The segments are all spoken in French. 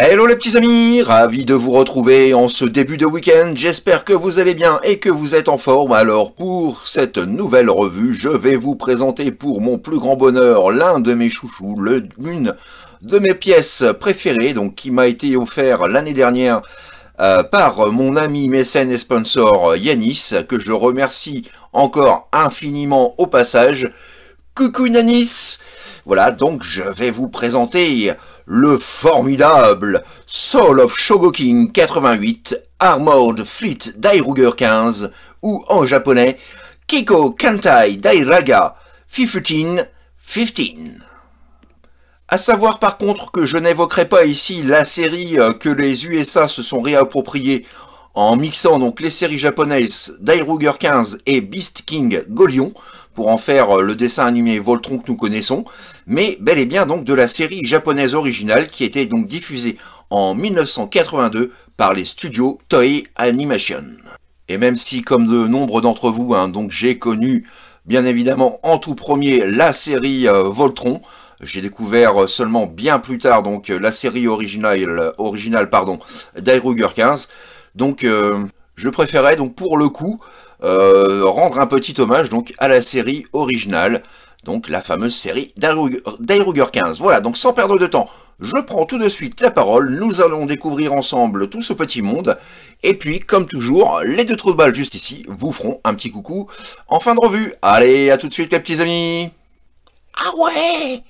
Hello les petits amis, ravi de vous retrouver en ce début de week-end, j'espère que vous allez bien et que vous êtes en forme. Alors pour cette nouvelle revue, je vais vous présenter pour mon plus grand bonheur l'un de mes chouchous, l'une de mes pièces préférées, donc qui m'a été offert l'année dernière euh, par mon ami mécène et sponsor euh, Yanis, que je remercie encore infiniment au passage. Coucou Yanis Voilà, donc je vais vous présenter le formidable Soul of Shogokin 88, Armored Fleet Dairuger 15, ou en japonais, Kiko Kantai Dairaga 15 15. À savoir par contre que je n'évoquerai pas ici la série euh, que les USA se sont réappropriées en mixant donc les séries japonaises Dairuger 15 et Beast King Golion, pour en faire euh, le dessin animé Voltron que nous connaissons, mais bel et bien donc de la série japonaise originale qui était donc diffusée en 1982 par les studios Toei Animation. Et même si, comme de nombre d'entre vous, hein, donc j'ai connu bien évidemment en tout premier la série euh, Voltron, j'ai découvert euh, seulement bien plus tard donc la série originale, originale pardon, 15. Donc je préférais donc pour le coup euh, rendre un petit hommage donc à la série originale, donc la fameuse série Ruger 15. Voilà, donc sans perdre de temps, je prends tout de suite la parole, nous allons découvrir ensemble tout ce petit monde, et puis comme toujours, les deux trous de balle juste ici vous feront un petit coucou en fin de revue. Allez, à tout de suite les petits amis Ah ouais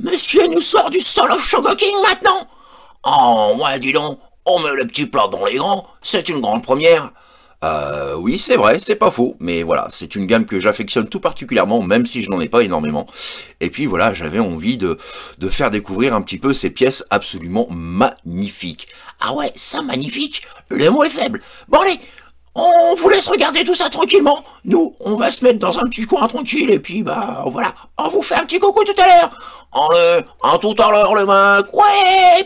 Monsieur nous sort du Soul of Shogoking maintenant Oh, ouais, dis donc, on met le petit plat dans les grands, c'est une grande première euh, oui, c'est vrai, c'est pas faux, mais voilà, c'est une gamme que j'affectionne tout particulièrement, même si je n'en ai pas énormément. Et puis voilà, j'avais envie de, de faire découvrir un petit peu ces pièces absolument magnifiques. Ah ouais, ça magnifique, le mot est faible. Bon allez, on vous laisse regarder tout ça tranquillement. Nous, on va se mettre dans un petit coin tranquille et puis bah voilà, on vous fait un petit coucou tout à l'heure. En le, en tout à l'heure le mec, ouais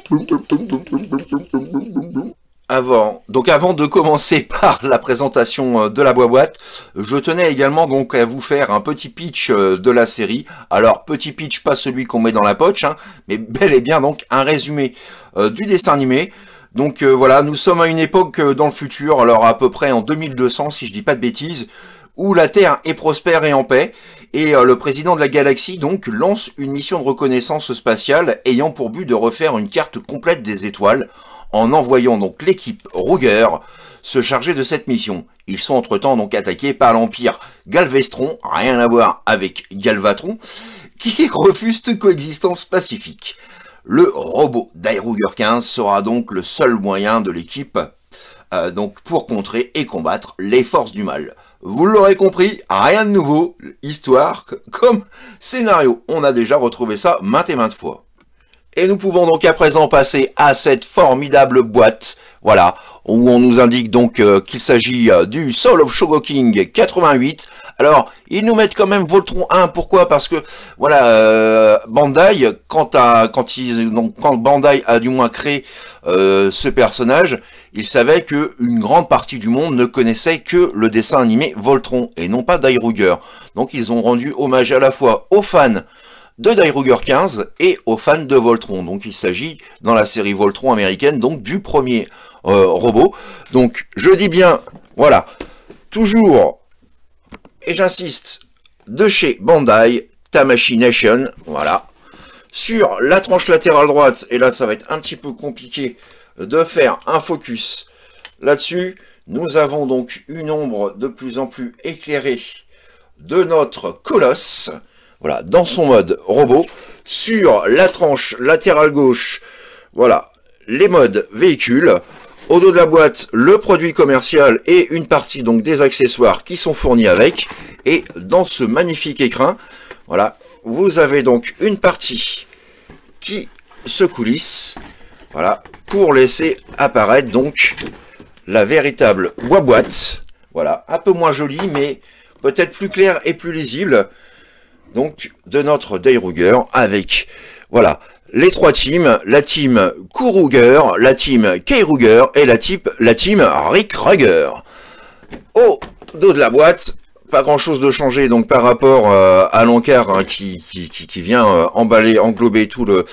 avant, donc avant de commencer par la présentation euh, de la boîte, je tenais également donc à vous faire un petit pitch euh, de la série. Alors petit pitch, pas celui qu'on met dans la poche, hein, mais bel et bien donc un résumé euh, du dessin animé. Donc voilà, nous sommes à une époque dans le futur, alors à peu près en 2200 si je dis pas de bêtises, où la Terre est prospère et en paix, et le président de la galaxie donc lance une mission de reconnaissance spatiale ayant pour but de refaire une carte complète des étoiles en envoyant donc l'équipe Ruger se charger de cette mission. Ils sont entre-temps donc attaqués par l'Empire Galvestron, rien à voir avec Galvatron, qui refuse toute coexistence pacifique. Le robot d'Airuger 15 sera donc le seul moyen de l'équipe euh, donc pour contrer et combattre les forces du mal. Vous l'aurez compris, rien de nouveau, histoire comme scénario. On a déjà retrouvé ça maintes et maintes fois. Et nous pouvons donc à présent passer à cette formidable boîte, voilà, où on nous indique donc euh, qu'il s'agit euh, du Soul of Shogoking King 88. Alors, ils nous mettent quand même Voltron 1, pourquoi Parce que, voilà, euh, Bandai, quand, à, quand, ils, donc, quand Bandai a du moins créé euh, ce personnage, il savait que une grande partie du monde ne connaissait que le dessin animé Voltron, et non pas Die Donc ils ont rendu hommage à la fois aux fans de Die 15 et aux fans de Voltron. Donc il s'agit dans la série Voltron américaine donc du premier euh, robot. Donc je dis bien, voilà, toujours, et j'insiste, de chez Bandai, Tamashii Nation, voilà. Sur la tranche latérale droite, et là ça va être un petit peu compliqué de faire un focus là-dessus, nous avons donc une ombre de plus en plus éclairée de notre colosse. Voilà, dans son mode robot, sur la tranche latérale gauche, voilà, les modes véhicules. Au dos de la boîte, le produit commercial et une partie donc des accessoires qui sont fournis avec. Et dans ce magnifique écran, voilà, vous avez donc une partie qui se coulisse, voilà, pour laisser apparaître donc la véritable boîte. Voilà, un peu moins jolie, mais peut-être plus claire et plus lisible donc de notre Dayruger avec voilà les trois teams, la team Kuruger, la team K-Ruger et la type la team Rick Ruger. Au dos de la boîte, pas grand chose de changé donc par rapport euh, à l'encart hein, qui, qui, qui, vient euh, emballer, englober tout le,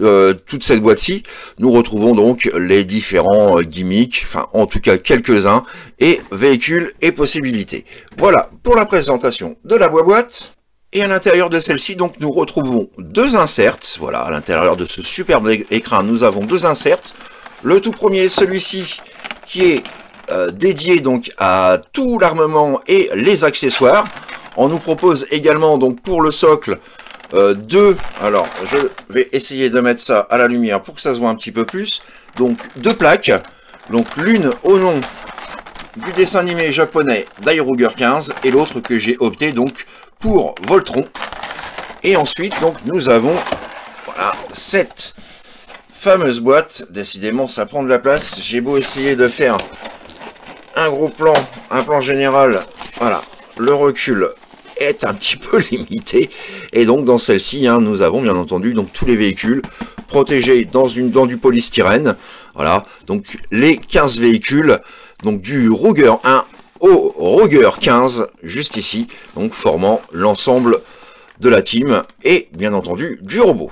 euh, toute cette boîte-ci. Nous retrouvons donc les différents gimmicks, enfin en tout cas quelques-uns, et véhicules et possibilités. Voilà pour la présentation de la boîte. Et à l'intérieur de celle-ci, donc, nous retrouvons deux inserts. Voilà, à l'intérieur de ce superbe écran, nous avons deux inserts. Le tout premier, celui-ci, qui est euh, dédié donc à tout l'armement et les accessoires. On nous propose également, donc, pour le socle, euh, deux, alors je vais essayer de mettre ça à la lumière pour que ça se voit un petit peu plus, donc deux plaques, donc l'une au nom du dessin animé japonais Dairuger 15 et l'autre que j'ai opté donc pour Voltron. Et ensuite, donc, nous avons voilà, cette fameuse boîte. Décidément, ça prend de la place. J'ai beau essayer de faire un gros plan, un plan général. Voilà, le recul est un petit peu limité. Et donc, dans celle-ci, hein, nous avons bien entendu donc tous les véhicules protégés dans, une, dans du polystyrène. Voilà, donc les 15 véhicules. Donc du Ruger 1 au Roger 15, juste ici, donc formant l'ensemble de la team et bien entendu du robot.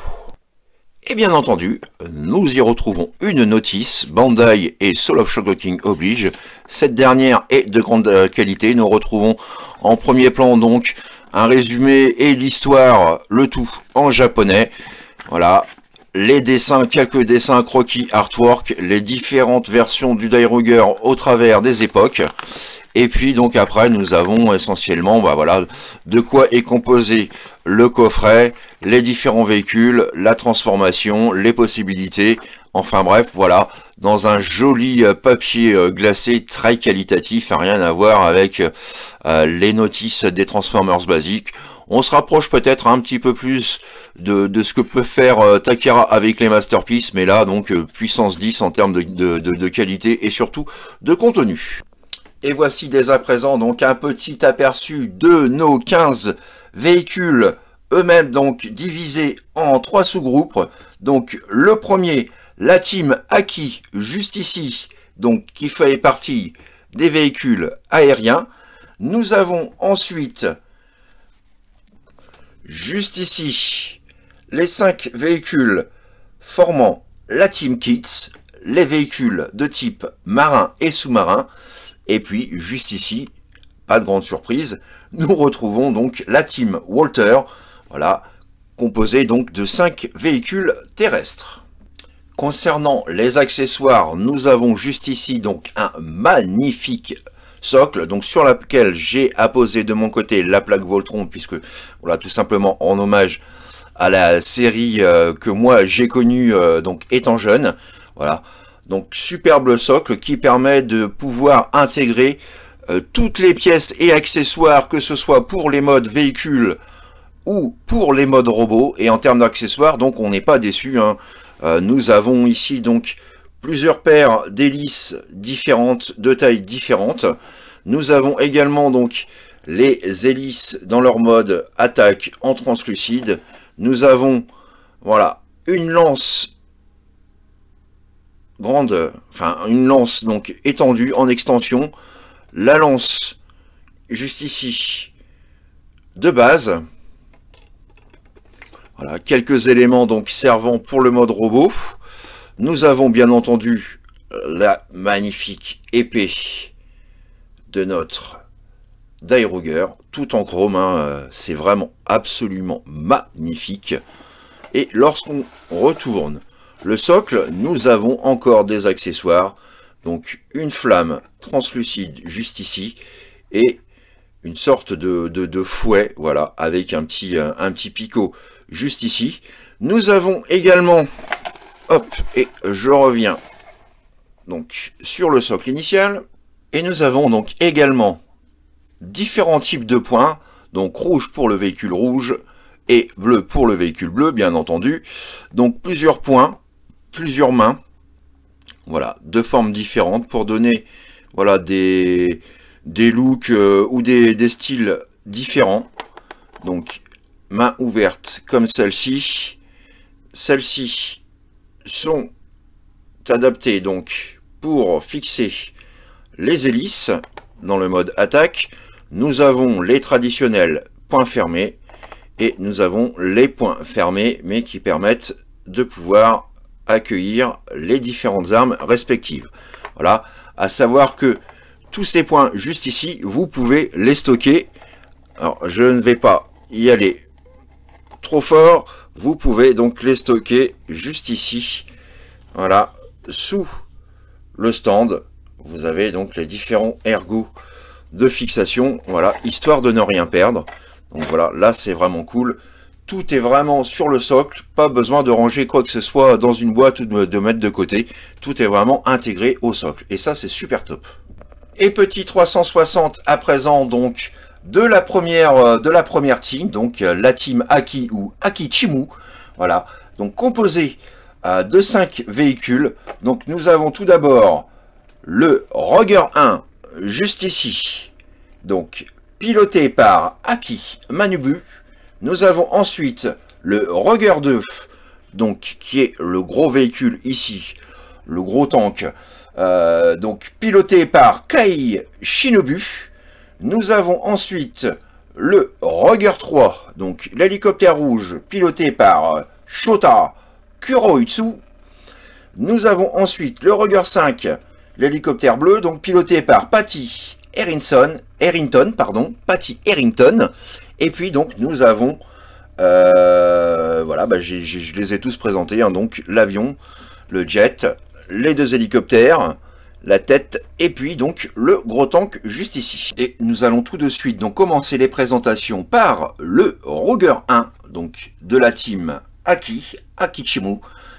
Et bien entendu, nous y retrouvons une notice, Bandai et Soul of shocking oblige. Cette dernière est de grande euh, qualité, nous retrouvons en premier plan donc un résumé et l'histoire, le tout en japonais. Voilà, les dessins, quelques dessins, croquis, artwork, les différentes versions du Die au travers des époques. Et puis donc après nous avons essentiellement bah voilà, de quoi est composé le coffret, les différents véhicules, la transformation, les possibilités, enfin bref voilà, dans un joli euh, papier euh, glacé très qualitatif, hein, rien à voir avec euh, les notices des Transformers basiques on se rapproche peut-être un petit peu plus de, ce que peut faire euh, Takira avec les masterpieces, mais là donc euh, puissance 10 en termes de, qualité et surtout de contenu. Et voici dès à présent donc un petit aperçu de nos 15 véhicules eux-mêmes donc divisés en trois sous-groupes. Donc le premier, la team Aki, juste ici, donc qui fait partie des véhicules aériens. Nous avons ensuite Juste ici, les cinq véhicules formant la Team Kits, les véhicules de type marin et sous-marin, et puis juste ici, pas de grande surprise, nous retrouvons donc la Team Walter, voilà, composée donc de cinq véhicules terrestres. Concernant les accessoires, nous avons juste ici donc un magnifique socle, donc sur laquelle j'ai apposé de mon côté la plaque Voltron, puisque voilà tout simplement en hommage à la série euh, que moi j'ai connue euh, donc étant jeune. Voilà. Donc superbe socle qui permet de pouvoir intégrer euh, toutes les pièces et accessoires, que ce soit pour les modes véhicules ou pour les modes robots. Et en termes d'accessoires, donc on n'est pas déçu. Hein. nous avons ici donc plusieurs paires d'hélices différentes, de tailles différentes. Nous avons également donc les hélices dans leur mode attaque en translucide. Nous avons voilà une lance grande, enfin une lance donc étendue en extension. La lance juste ici de base. Voilà, quelques éléments donc servant pour le mode robot. Nous avons bien entendu la magnifique épée de notre Die tout en chrome, hein, euh, c'est vraiment absolument magnifique. Et lorsqu'on retourne le socle, nous avons encore des accessoires, donc une flamme translucide juste ici, et une sorte de, fouet, voilà, avec un petit picot juste ici. Nous avons également Hop, et je reviens donc sur le socle initial. Et nous avons donc également différents types de points, donc rouge pour le véhicule rouge et bleu pour le véhicule bleu, bien entendu. Donc plusieurs points, plusieurs mains, voilà, deux formes différentes pour donner voilà, des, des looks euh, ou des, des styles différents. Donc main ouverte comme celle-ci, celle-ci sont adaptés donc pour fixer les hélices dans le mode attaque. Nous avons les traditionnels points fermés et nous avons les points fermés mais qui permettent de pouvoir accueillir les différentes armes respectives. Voilà, à savoir que tous ces points juste ici, vous pouvez les stocker. Alors, je ne vais pas y aller trop fort vous pouvez donc les stocker juste ici. Voilà, sous le stand, vous avez donc les différents ergots de fixation, voilà, histoire de ne rien perdre. Donc voilà, là c'est vraiment cool. Tout est vraiment sur le socle, pas besoin de ranger quoi que ce soit dans une boîte ou de mettre de côté. Tout est vraiment intégré au socle. Et ça c'est super top. Et petit 360 à présent donc de la première, euh, de la première team, donc euh, la team Aki ou Chimu. Voilà, donc composée euh, de 5 véhicules. Donc nous avons tout d'abord le Roger 1, juste ici, donc piloté par Aki Manubu. Nous avons ensuite le Roger 2, donc qui est le gros véhicule ici, le gros tank, donc piloté par Kai Shinobu. Nous avons ensuite le Roger 3, donc l'hélicoptère rouge piloté par euh, Shota Kuroitsu. Nous avons ensuite le Roger 5, l'hélicoptère bleu, donc piloté par Patty Harrington, pardon, Patty Harrington. Et puis donc nous avons, euh, voilà, bah, je les ai tous présentés, hein, donc l'avion, le jet, les deux hélicoptères, la tête et puis donc le gros tank juste ici. Et nous allons tout de suite donc commencer les présentations par le Ruger 1 donc de la team Aki, Akichimu,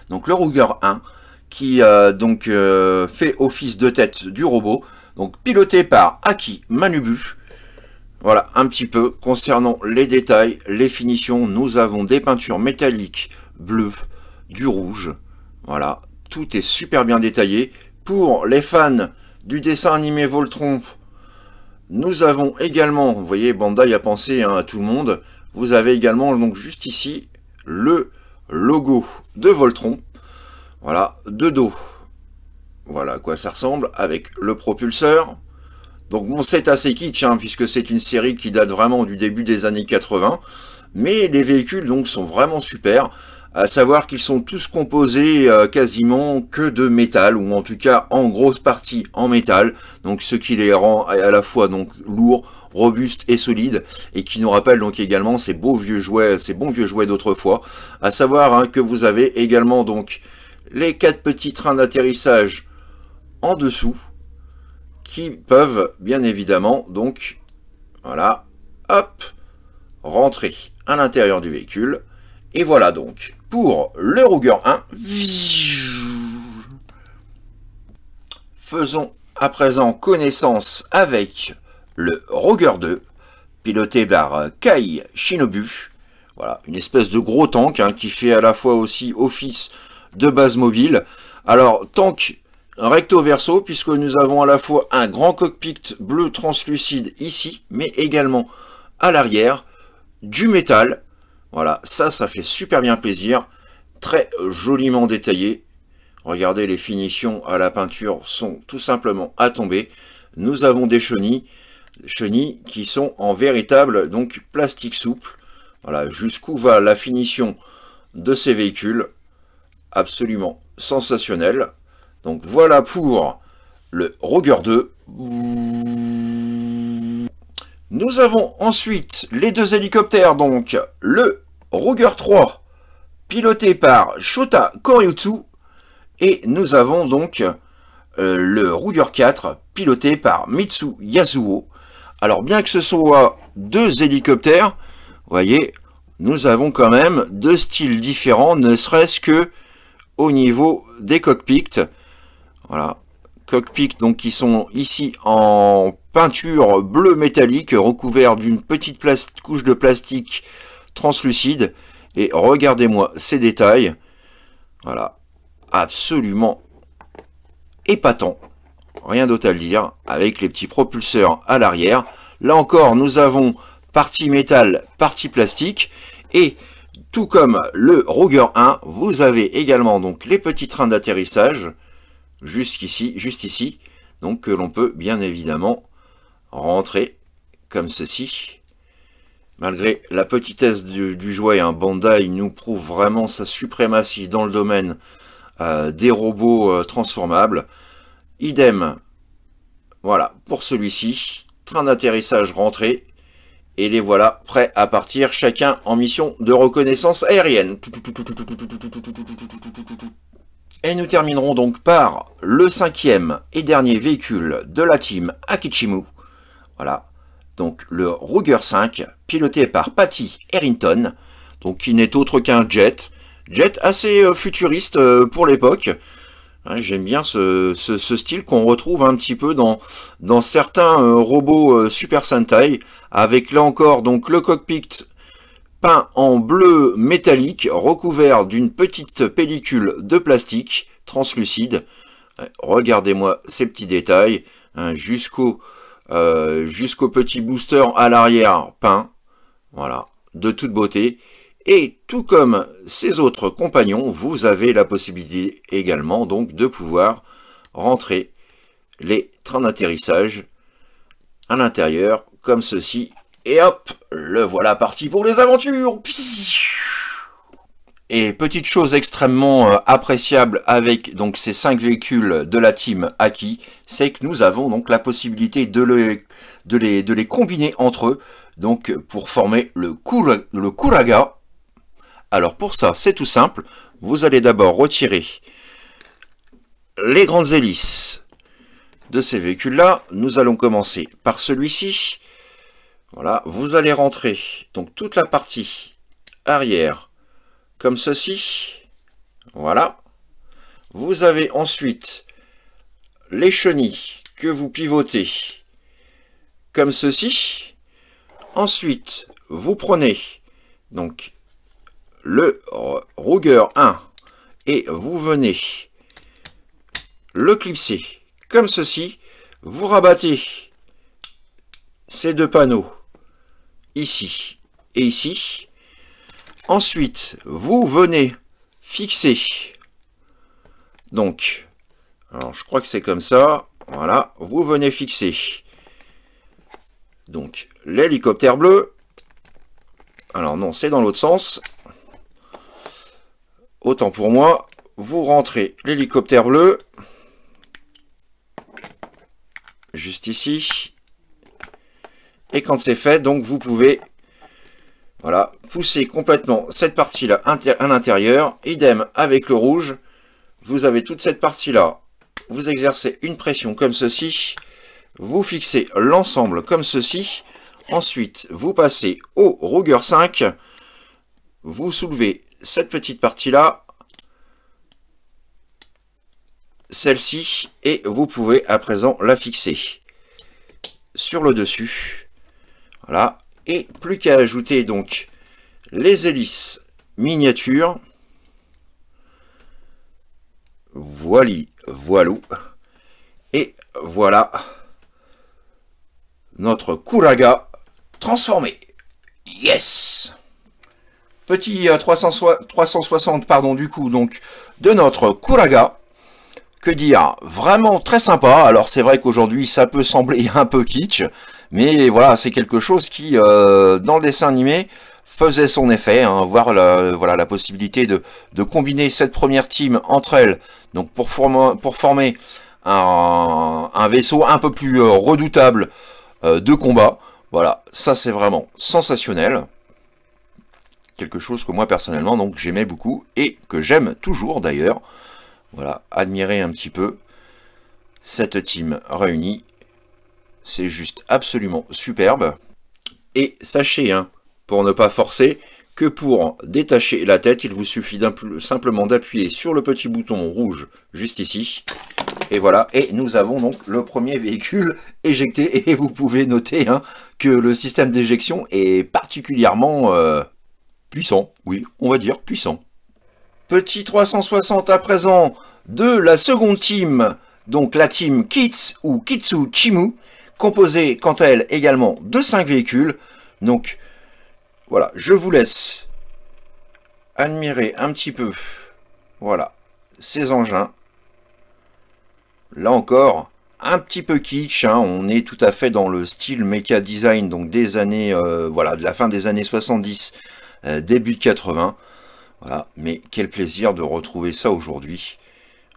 donc le Ruger 1 qui euh, donc euh, fait office de tête du robot, donc piloté par Aki Manubu. Voilà un petit peu concernant les détails, les finitions, nous avons des peintures métalliques bleues, du rouge, voilà, tout est super bien détaillé, pour les fans du dessin animé Voltron, nous avons également, vous voyez, Bandai a pensé hein, à tout le monde, vous avez également, donc juste ici, le logo de Voltron, voilà, de dos. Voilà à quoi ça ressemble, avec le propulseur. Donc bon, c'est assez kitsch, hein, puisque c'est une série qui date vraiment du début des années 80, mais les véhicules donc sont vraiment super à savoir qu'ils sont tous composés euh, quasiment que de métal, ou en tout cas en grosse partie en métal, donc ce qui les rend à la fois donc lourds, robustes et solides, et qui nous rappelle donc également ces beaux vieux jouets, ces bons vieux jouets d'autrefois, à savoir hein, que vous avez également donc les quatre petits trains d'atterrissage en dessous, qui peuvent bien évidemment donc, voilà, hop, rentrer à l'intérieur du véhicule, et voilà donc, pour le roger 1. Faisons à présent connaissance avec le Roger 2, piloté par Kai Shinobu. Voilà, une espèce de gros tank hein, qui fait à la fois aussi office de base mobile. Alors, tank recto verso, puisque nous avons à la fois un grand cockpit bleu translucide ici, mais également à l'arrière, du métal, voilà, ça, ça fait super bien plaisir. Très joliment détaillé. Regardez, les finitions à la peinture sont tout simplement à tomber. Nous avons des chenilles, chenilles qui sont en véritable donc plastique souple. Voilà, jusqu'où va la finition de ces véhicules. Absolument sensationnel. Donc voilà pour le Roger 2. Nous avons ensuite les deux hélicoptères, donc le Ruger 3, piloté par Shota Koryutsu. Et nous avons donc euh, le Ruger 4, piloté par Mitsu Yasuo. Alors bien que ce soit deux hélicoptères, vous voyez, nous avons quand même deux styles différents, ne serait-ce que au niveau des cockpits. Voilà, cockpits donc qui sont ici en peinture bleu métallique recouvert d'une petite couche de plastique translucide. Et regardez-moi ces détails. Voilà, absolument épatant. Rien d'autre à le dire, avec les petits propulseurs à l'arrière. Là encore, nous avons partie métal, partie plastique. Et tout comme le Roger 1, vous avez également donc les petits trains d'atterrissage, jusqu'ici, juste ici, donc que l'on peut bien évidemment rentrer comme ceci. Malgré la petitesse du, du jouet, un Bandai nous prouve vraiment sa suprématie dans le domaine euh, des robots euh, transformables. Idem, voilà, pour celui-ci, train d'atterrissage rentré, et les voilà prêts à partir, chacun en mission de reconnaissance aérienne. Et nous terminerons donc par le cinquième et dernier véhicule de la team Akichimu. Voilà, le Ruger 5, piloté par Patty Harrington, donc qui n'est autre qu'un jet, jet assez euh, futuriste euh, pour l'époque. Hein, j'aime bien ce, style qu'on retrouve un petit peu dans, dans certains euh, robots Super Sentai, avec là encore donc le cockpit peint en bleu métallique, recouvert d'une petite pellicule de plastique translucide. Regardez-moi ces petits détails, hein, jusqu'au euh, jusqu'au petit booster à l'arrière peint, voilà, de toute beauté. Et tout comme ses autres compagnons, vous avez la possibilité également donc de pouvoir rentrer les trains d'atterrissage à l'intérieur comme ceci. Et hop, le voilà parti pour les aventures et petite chose extrêmement euh, appréciable avec donc ces 5 véhicules de la team acquis, c'est que nous avons donc la possibilité de les, de de les combiner entre eux donc pour former le, Kuraga. Alors pour ça, c'est tout simple. Vous allez d'abord retirer les grandes hélices de ces véhicules-là. Nous allons commencer par celui-ci. Voilà, vous allez rentrer donc toute la partie arrière comme ceci. Voilà. Vous avez ensuite les chenilles que vous pivotez comme ceci. Ensuite, vous prenez donc le rougueur 1 et vous venez le clipser comme ceci. Vous rabattez ces deux panneaux ici et ici. Ensuite, vous venez fixer. Donc, alors je crois que c'est comme ça. Voilà, vous venez fixer. Donc, l'hélicoptère bleu. Alors non, c'est dans l'autre sens. Autant pour moi, vous rentrez l'hélicoptère bleu. Juste ici. Et quand c'est fait, donc vous pouvez voilà, poussez complètement cette partie-là à l'intérieur. Idem avec le rouge. Vous avez toute cette partie-là. Vous exercez une pression comme ceci. Vous fixez l'ensemble comme ceci. Ensuite, vous passez au Ruger 5. Vous soulevez cette petite partie-là. Celle-ci. Et vous pouvez à présent la fixer sur le dessus. Voilà, et plus qu'à ajouter donc les hélices miniatures. Voili, voilou. Et voilà notre Kuraga transformé. Yes Petit 360 euh, pardon, du coup donc de notre Kuraga. Que dire Vraiment très sympa. Alors c'est vrai qu'aujourd'hui ça peut sembler un peu kitsch. Mais voilà, c'est quelque chose qui, euh, dans le dessin animé, faisait son effet, hein, voir la, voilà, la possibilité de, de, combiner cette première team entre elles, donc pour, former, pour former un, un, vaisseau un peu plus euh, redoutable euh, de combat. Voilà, ça c'est vraiment sensationnel. Quelque chose que moi personnellement, donc j'aimais beaucoup et que j'aime toujours d'ailleurs. Voilà, admirer un petit peu cette team réunie c'est juste absolument superbe. Et sachez, hein, pour ne pas forcer, que pour détacher la tête, il vous suffit simplement d'appuyer sur le petit bouton rouge juste ici. Et voilà, et nous avons donc le premier véhicule éjecté. Et vous pouvez noter hein, que le système d'éjection est particulièrement euh, puissant. Oui, on va dire puissant. Petit 360 à présent de la seconde team, donc la team Kits ou Kitsu Chimu, composée quant à elle également de 5 véhicules. Donc voilà, je vous laisse admirer un petit peu voilà, ces engins. Là encore, un petit peu kitsch, hein, on est tout à fait dans le style méca design, donc des années, euh, voilà, de la fin des années 70, euh, début de 80. Voilà, mais quel plaisir de retrouver ça aujourd'hui.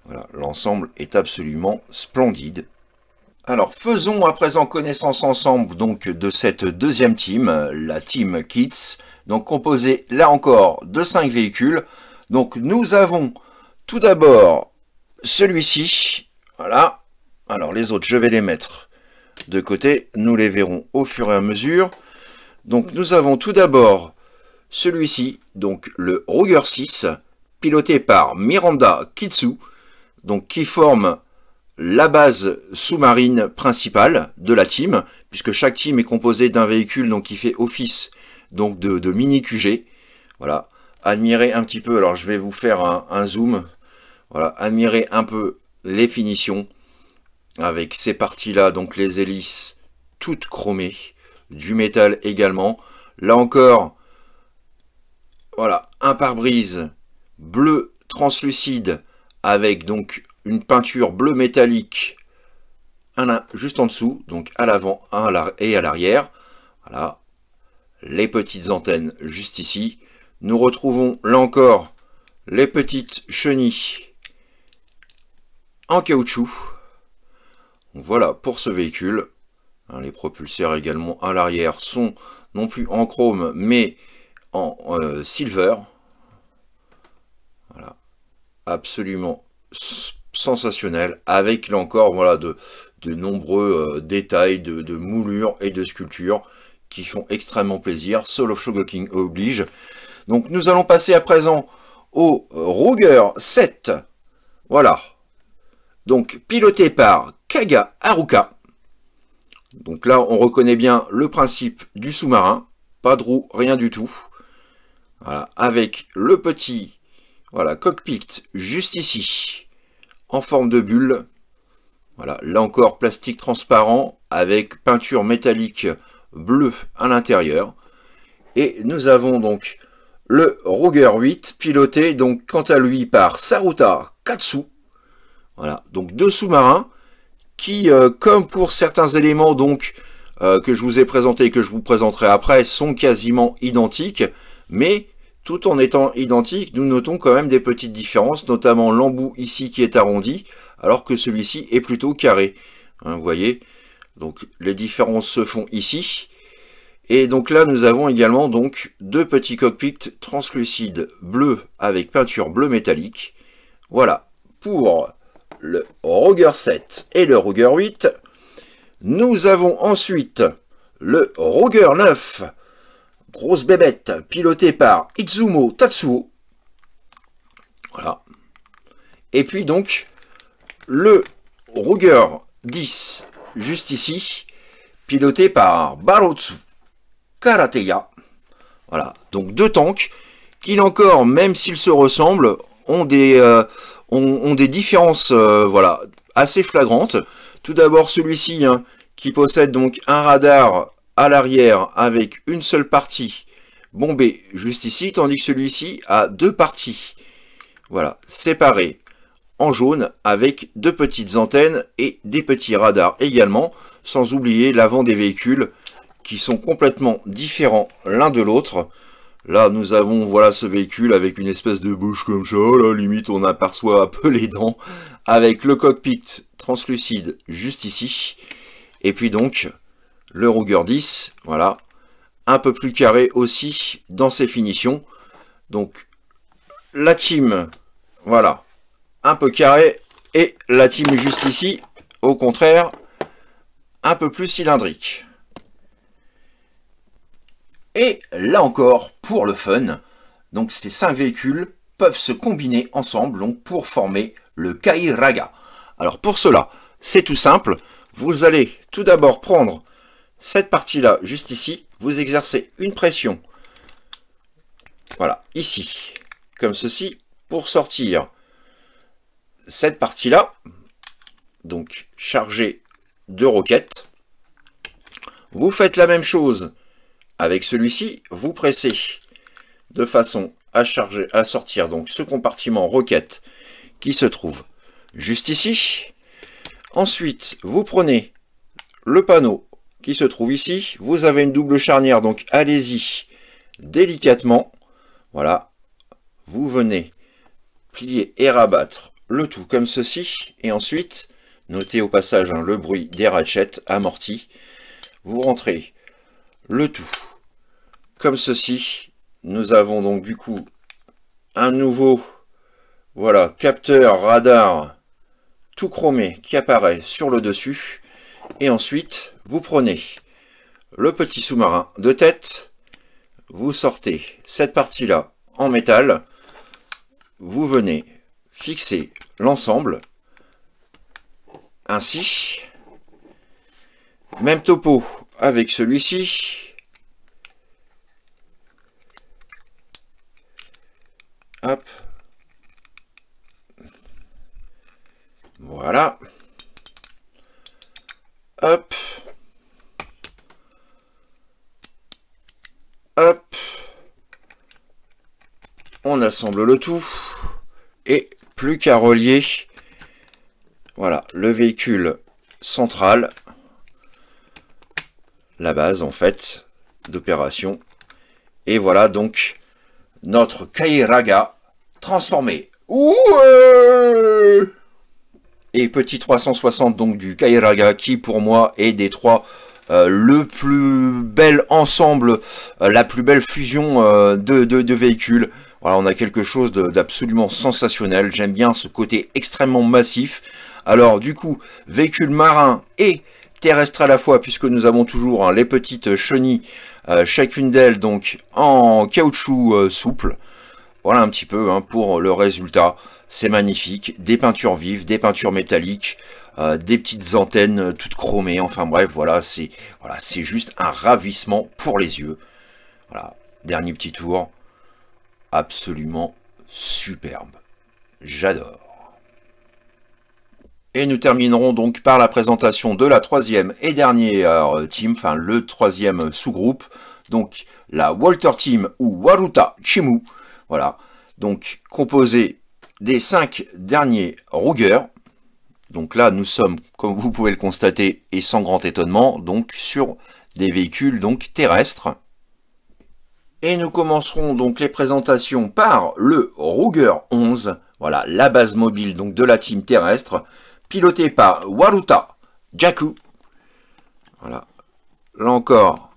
Voilà, l'ensemble est absolument splendide. Alors faisons à présent connaissance ensemble donc de cette deuxième team, la team Kids, donc composée là encore de 5 véhicules. Donc nous avons tout d'abord celui-ci, voilà. Alors les autres je vais les mettre de côté, nous les verrons au fur et à mesure. Donc nous avons tout d'abord celui-ci, donc le Ruger 6, piloté par Miranda Kitsu, donc qui forme la base sous-marine principale de la team, puisque chaque team est composée d'un véhicule donc qui fait office donc de, mini QG. Voilà, admirez un petit peu. Alors je vais vous faire un, un zoom. Voilà, admirez un peu les finitions avec ces parties-là, donc les hélices toutes chromées, du métal également. Là encore, voilà, un pare-brise bleu translucide avec donc une peinture bleu métallique un, juste en dessous, donc à l'avant et à l'arrière. Voilà, les petites antennes juste ici. Nous retrouvons là encore les petites chenilles en caoutchouc. voilà pour ce véhicule. Hein, les propulseurs également à l'arrière sont non plus en chrome mais en euh, silver. Voilà, absolument sensationnel, avec là encore voilà, de, de nombreux euh, détails de, moulures et de sculptures qui font extrêmement plaisir. solo of oblige. Donc nous allons passer à présent au Roger 7. Voilà. Donc piloté par Kaga Haruka. Donc là on reconnaît bien le principe du sous-marin. Pas de roue, rien du tout. avec le petit voilà, cockpit juste ici en forme de bulle. Voilà, là encore plastique transparent avec peinture métallique bleue à l'intérieur. Et nous avons donc le Roger 8 piloté donc quant à lui par Saruta Katsu. Voilà, donc deux sous-marins qui, euh, comme pour certains éléments donc euh, que je vous ai présentés et que je vous présenterai après, sont quasiment identiques, mais tout en étant identique, nous notons quand même des petites différences, notamment l'embout ici qui est arrondi, alors que celui-ci est plutôt carré. Hein, vous voyez, donc les différences se font ici. Et donc là, nous avons également donc deux petits cockpits translucides bleus avec peinture bleu métallique. Voilà, pour le Roger 7 et le Roger 8. Nous avons ensuite le Roger 9 grosse bébête, pilotée par Izumo Tatsuo. Voilà. Et puis donc, le Ruger 10, juste ici, piloté par Barotsu Karateya. Voilà, donc deux tanks qui, encore, même s'ils se ressemblent, ont des, euh, ont, des différences euh, voilà, assez flagrantes. Tout d'abord celui-ci, hein, qui possède donc un radar à l'arrière avec une seule partie bombée juste ici, tandis que celui-ci a deux parties, voilà, séparées en jaune avec deux petites antennes et des petits radars également, sans oublier l'avant des véhicules qui sont complètement différents l'un de l'autre. Là, nous avons voilà ce véhicule avec une espèce de bouche comme ça, la limite on aperçoit un peu les dents, avec le cockpit translucide juste ici, et puis donc le Ruger 10, voilà, un peu plus carré aussi dans ses finitions. Donc la team, voilà, un peu carré et la team juste ici, au contraire, un peu plus cylindrique. Et là encore, pour le fun, donc ces cinq véhicules peuvent se combiner ensemble pour former le Raga. Alors pour cela, c'est tout simple, vous allez tout d'abord prendre cette partie-là, juste ici, vous exercez une pression, voilà, ici, comme ceci, pour sortir cette partie-là, donc chargée de roquettes. Vous faites la même chose avec celui-ci, vous pressez de façon à, charger, à sortir donc ce compartiment roquette qui se trouve juste ici. Ensuite, vous prenez le panneau qui se trouve ici. Vous avez une double charnière, donc allez-y délicatement. Voilà, vous venez plier et rabattre le tout comme ceci. Et ensuite, notez au passage hein, le bruit des ratchets amortis. Vous rentrez le tout comme ceci. Nous avons donc du coup un nouveau voilà, capteur radar tout chromé qui apparaît sur le dessus. Et ensuite, vous prenez le petit sous-marin de tête, vous sortez cette partie-là en métal, vous venez fixer l'ensemble, ainsi, même topo avec celui-ci, hop, voilà, hop, Hop. On assemble le tout. Et plus qu'à relier voilà, le véhicule central, la base en fait d'opération. Et voilà donc notre Kairaga transformé. Ouh euh. et petit 360 donc du Kairaga qui pour moi est des trois euh, le plus bel ensemble, euh, la plus belle fusion euh, de, véhicules. Voilà, on a quelque chose d'absolument sensationnel. J'aime bien ce côté extrêmement massif. Alors du coup, véhicule marin et terrestre à la fois, puisque nous avons toujours hein, les petites chenilles, chacune d'elles donc en caoutchouc souple. Voilà un petit peu hein, pour le résultat c'est magnifique. Des peintures vives, des peintures métalliques, euh, des petites antennes euh, toutes chromées. Enfin bref, voilà, c'est voilà, c'est juste un ravissement pour les yeux. Voilà, dernier petit tour. Absolument superbe. J'adore. Et nous terminerons donc par la présentation de la troisième et dernière euh, team, enfin le troisième sous-groupe, donc la Walter Team ou Waruta Chimu, voilà, donc composée des cinq derniers Ruger. Donc là, nous sommes, comme vous pouvez le constater, et sans grand étonnement, donc sur des véhicules donc terrestres. Et nous commencerons donc les présentations par le Ruger 11, voilà la base mobile donc de la team terrestre, pilotée par Waruta Jaku. Voilà, là encore,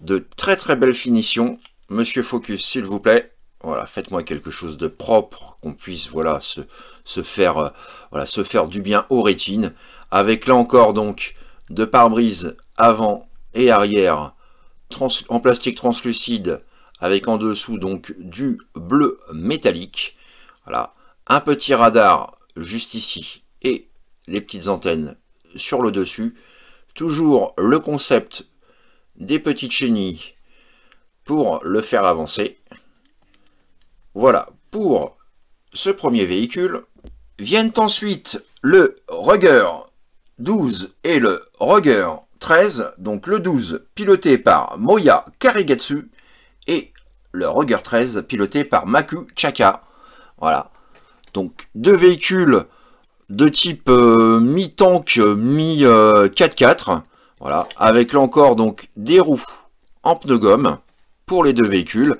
de très très belles finitions. Monsieur Focus, s'il vous plaît. Voilà, faites-moi quelque chose de propre, qu'on puisse voilà se, faire euh, voilà se faire du bien aux rétines. Avec là encore donc de pare-brise avant et arrière en plastique translucide avec en dessous donc du bleu métallique. Voilà, un petit radar juste ici et les petites antennes sur le dessus. Toujours le concept des petites chenilles pour le faire avancer. Voilà, pour ce premier véhicule, viennent ensuite le Rugger 12 et le Rugger 13, donc le 12 piloté par Moya Karigatsu et le Rugger 13 piloté par Maku Chaka. Voilà. Donc deux véhicules de type euh, mi-tank, euh, mi-4x4. voilà, avec là encore donc des roues en pneu gomme pour les deux véhicules.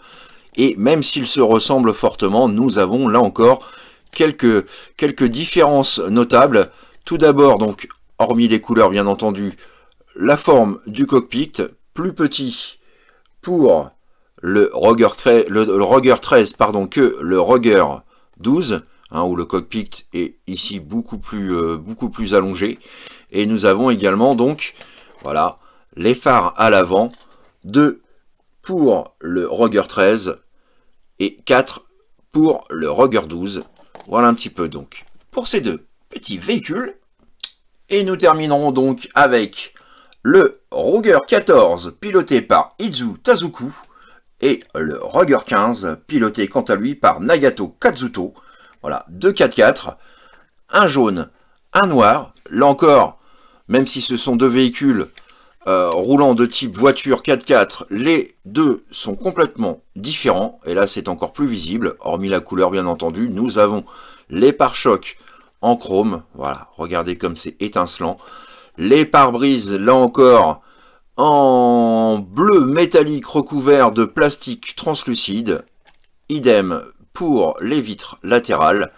Et même s'ils se ressemblent fortement, nous avons là encore quelques, quelques différences notables. Tout d'abord, donc, hormis les couleurs bien entendu, la forme du cockpit, plus petit pour le Roger, le, Roger 13 pardon, que le Roger 12, hein, où le cockpit est ici beaucoup plus, euh, beaucoup plus allongé. Et nous avons également donc voilà, les phares à l'avant, de pour le Roger 13 et 4 pour le Roger 12. Voilà un petit peu donc pour ces deux petits véhicules. Et nous terminerons donc avec le Roger 14 piloté par Izu Tazuku et le Roger 15 piloté quant à lui par Nagato Katsuto. Voilà, 2 4 4 un jaune, un noir. Là encore, même si ce sont deux véhicules euh, roulant de type voiture 4x4, les deux sont complètement différents. Et là, c'est encore plus visible, hormis la couleur, bien entendu. Nous avons les pare-chocs en chrome. Voilà, regardez comme c'est étincelant. Les pare-brises, là encore, en bleu métallique recouvert de plastique translucide. Idem pour les vitres latérales.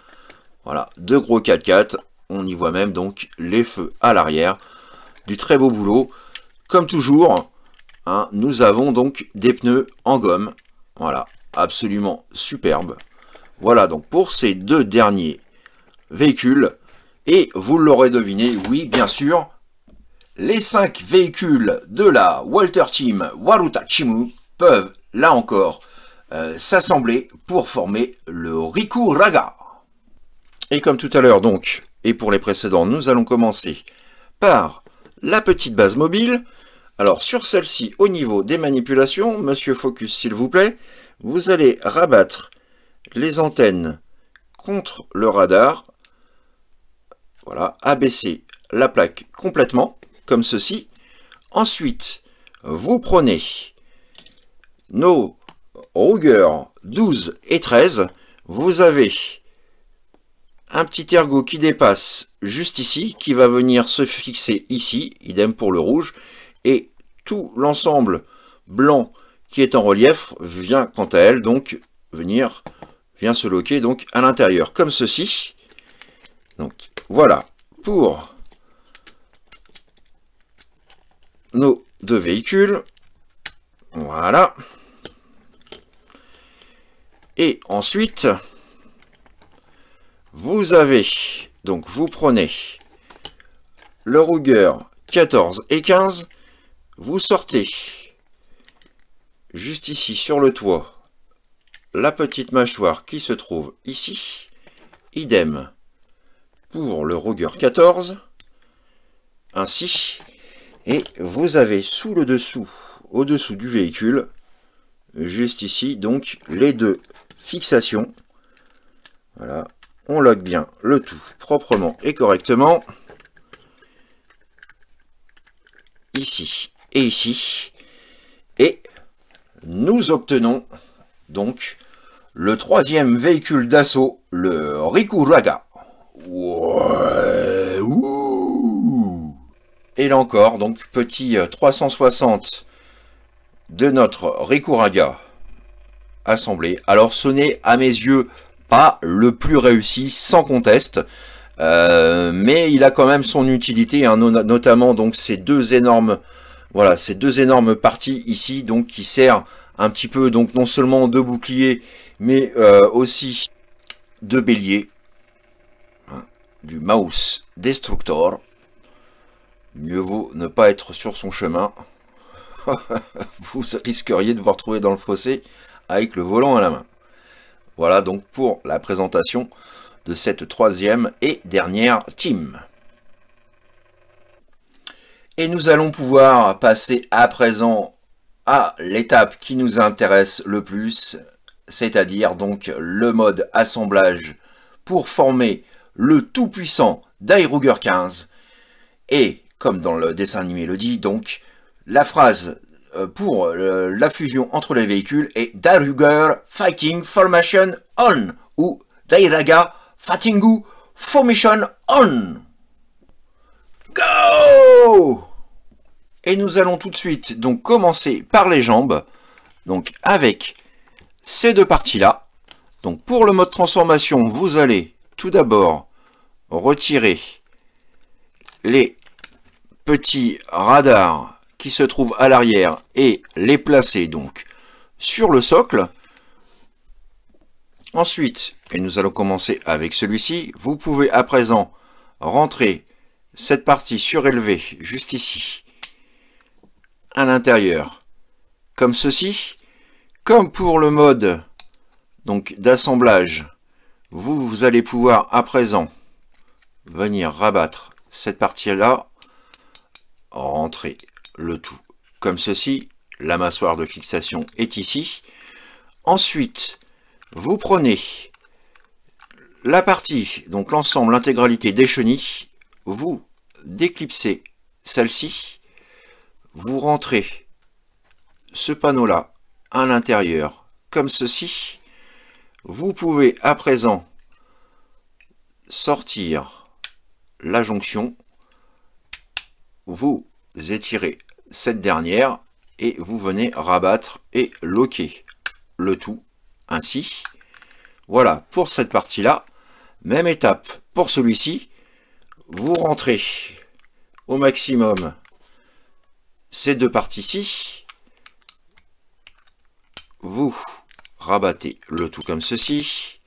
Voilà, deux gros 4x4. On y voit même donc les feux à l'arrière. Du très beau boulot. Comme toujours, hein, nous avons donc des pneus en gomme. Voilà, absolument superbe. Voilà donc pour ces deux derniers véhicules. Et vous l'aurez deviné, oui, bien sûr, les cinq véhicules de la Walter Team Waruta Chimu peuvent, là encore, euh, s'assembler pour former le Riku Raga. Et comme tout à l'heure donc, et pour les précédents, nous allons commencer par la petite base mobile. Alors sur celle-ci, au niveau des manipulations, monsieur Focus s'il vous plaît, vous allez rabattre les antennes contre le radar. Voilà, abaisser la plaque complètement, comme ceci. Ensuite, vous prenez nos Ruger 12 et 13. Vous avez un petit ergot qui dépasse juste ici, qui va venir se fixer ici, idem pour le rouge, et tout l'ensemble blanc qui est en relief vient quant à elle donc venir vient se loquer donc à l'intérieur comme ceci. Donc voilà pour nos deux véhicules. Voilà. Et ensuite, vous avez, donc vous prenez le Ruger 14 et 15, vous sortez juste ici sur le toit la petite mâchoire qui se trouve ici, idem pour le Ruger 14, ainsi, et vous avez sous le dessous, au-dessous du véhicule, juste ici, donc les deux fixations, voilà, on log bien le tout proprement et correctement. Ici et ici. Et nous obtenons donc le troisième véhicule d'assaut, le Rikuraga. et là encore, donc petit 360 euh, de notre Rikuraga assemblé. Alors ce n'est à mes yeux pas le plus réussi sans conteste. Euh, mais il a quand même son utilité, hein, notamment donc ces deux énormes, voilà, ces deux énormes parties ici, donc qui servent un petit peu donc non seulement de bouclier, mais euh, aussi de bélier, hein, du mouse destructor. Mieux vaut ne pas être sur son chemin. Vous risqueriez de vous retrouver dans le fossé avec le volant à la main. Voilà donc pour la présentation de cette troisième et dernière team. Et nous allons pouvoir passer à présent à l'étape qui nous intéresse le plus, c'est-à-dire donc le mode assemblage pour former le tout-puissant Die 15. Et, comme dans le dessin animé le dit, donc, la phrase euh, pour euh, la fusion entre les véhicules Et Daruger Fighting Formation On ou Dairaga Fatingu Formation On. Go Et nous allons tout de suite donc commencer par les jambes, donc avec ces deux parties-là. Donc pour le mode transformation, vous allez tout d'abord retirer les petits radars se trouve à l'arrière et les placer donc sur le socle. Ensuite, et nous allons commencer avec celui-ci, vous pouvez à présent rentrer cette partie surélevée juste ici à l'intérieur comme ceci. Comme pour le mode donc d'assemblage, vous, vous allez pouvoir à présent venir rabattre cette partie-là, rentrer le tout. Comme ceci, la massoire de fixation est ici. Ensuite, vous prenez la partie, donc l'ensemble, l'intégralité des chenilles, vous déclipsez celle-ci, vous rentrez ce panneau-là à l'intérieur comme ceci. Vous pouvez à présent sortir la jonction, vous étirez cette dernière et vous venez rabattre et loquer le tout ainsi. Voilà, pour cette partie-là, même étape pour celui-ci, vous rentrez au maximum ces deux parties-ci, vous rabattez le tout comme ceci,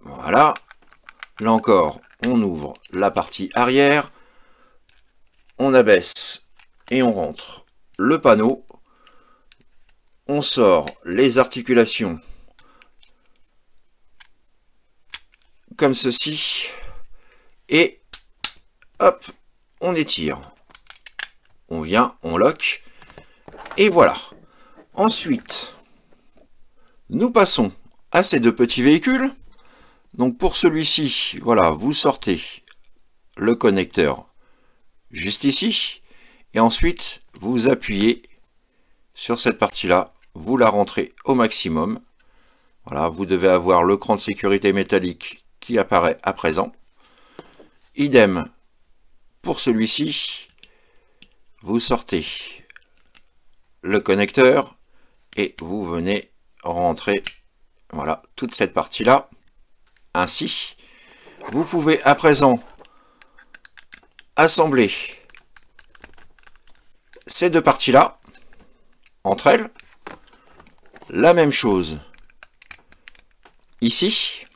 voilà, là encore, on ouvre la partie arrière, on abaisse et on rentre le panneau. On sort les articulations comme ceci. Et hop, on étire. On vient, on lock. Et voilà. Ensuite, nous passons à ces deux petits véhicules. Donc pour celui-ci, voilà, vous sortez le connecteur juste ici. Et ensuite, vous appuyez sur cette partie-là, vous la rentrez au maximum. Voilà, vous devez avoir le cran de sécurité métallique qui apparaît à présent. Idem pour celui-ci, vous sortez le connecteur et vous venez rentrer voilà toute cette partie là ainsi vous pouvez à présent assembler ces deux parties-là, entre elles, la même chose ici.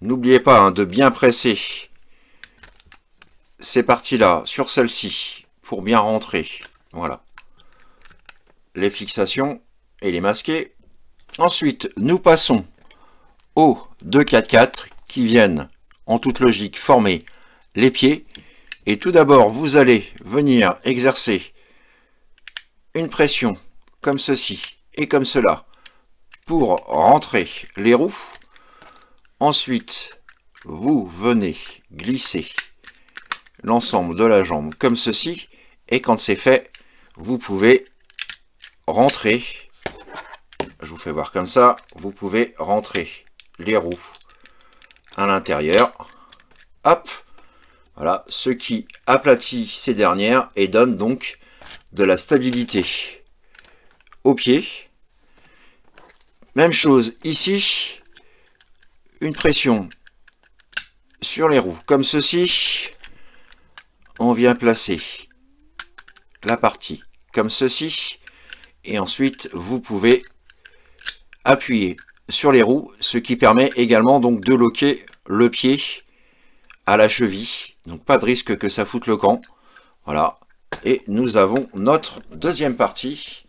N'oubliez pas hein, de bien presser ces parties-là sur celle-ci pour bien rentrer. Voilà. Les fixations et les masquer. Ensuite, nous passons aux 2 4 4 qui viennent en toute logique former les pieds et tout d'abord, vous allez venir exercer une pression comme ceci et comme cela pour rentrer les roues. Ensuite, vous venez glisser l'ensemble de la jambe comme ceci. Et quand c'est fait, vous pouvez rentrer. Je vous fais voir comme ça. Vous pouvez rentrer les roues à l'intérieur. Hop voilà, ce qui aplatit ces dernières et donne donc de la stabilité au pied. Même chose ici, une pression sur les roues. Comme ceci, on vient placer la partie comme ceci. Et ensuite, vous pouvez appuyer sur les roues, ce qui permet également donc de loquer le pied à la cheville donc pas de risque que ça foute le camp. Voilà. Et nous avons notre deuxième partie.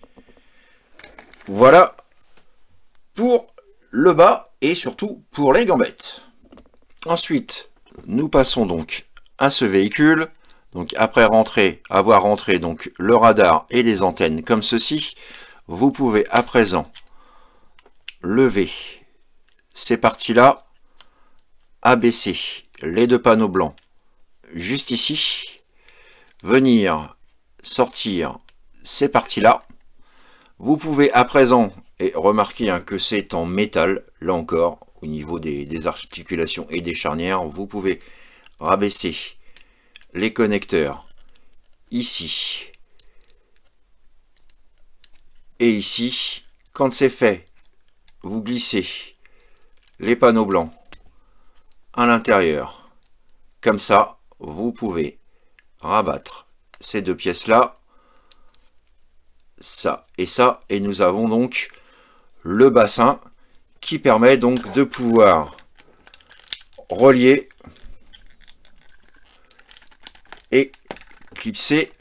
Voilà pour le bas et surtout pour les gambettes. Ensuite, nous passons donc à ce véhicule. Donc après rentrer, avoir rentré donc le radar et les antennes comme ceci, vous pouvez à présent lever ces parties-là, abaisser les deux panneaux blancs juste ici, venir sortir ces parties-là. Vous pouvez à présent, et remarquer hein, que c'est en métal, là encore, au niveau des, des, articulations et des charnières, vous pouvez rabaisser les connecteurs ici et ici. Quand c'est fait, vous glissez les panneaux blancs à l'intérieur, comme ça, vous pouvez rabattre ces deux pièces-là, ça et ça, et nous avons donc le bassin qui permet donc de pouvoir relier et clipser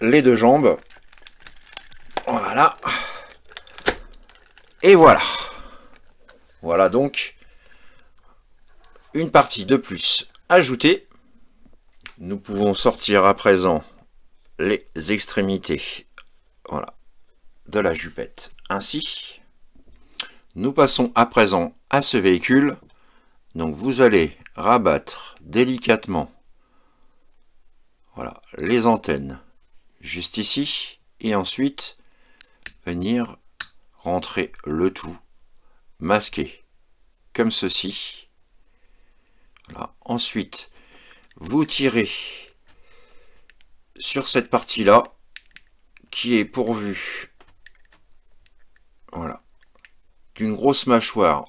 les deux jambes. Voilà. Et voilà. Voilà donc une partie de plus ajoutée. Nous pouvons sortir à présent les extrémités voilà, de la jupette ainsi. Nous passons à présent à ce véhicule. Donc vous allez rabattre délicatement voilà, les antennes juste ici et ensuite venir rentrer le tout masqué comme ceci Ensuite, vous tirez sur cette partie-là qui est pourvue d'une grosse mâchoire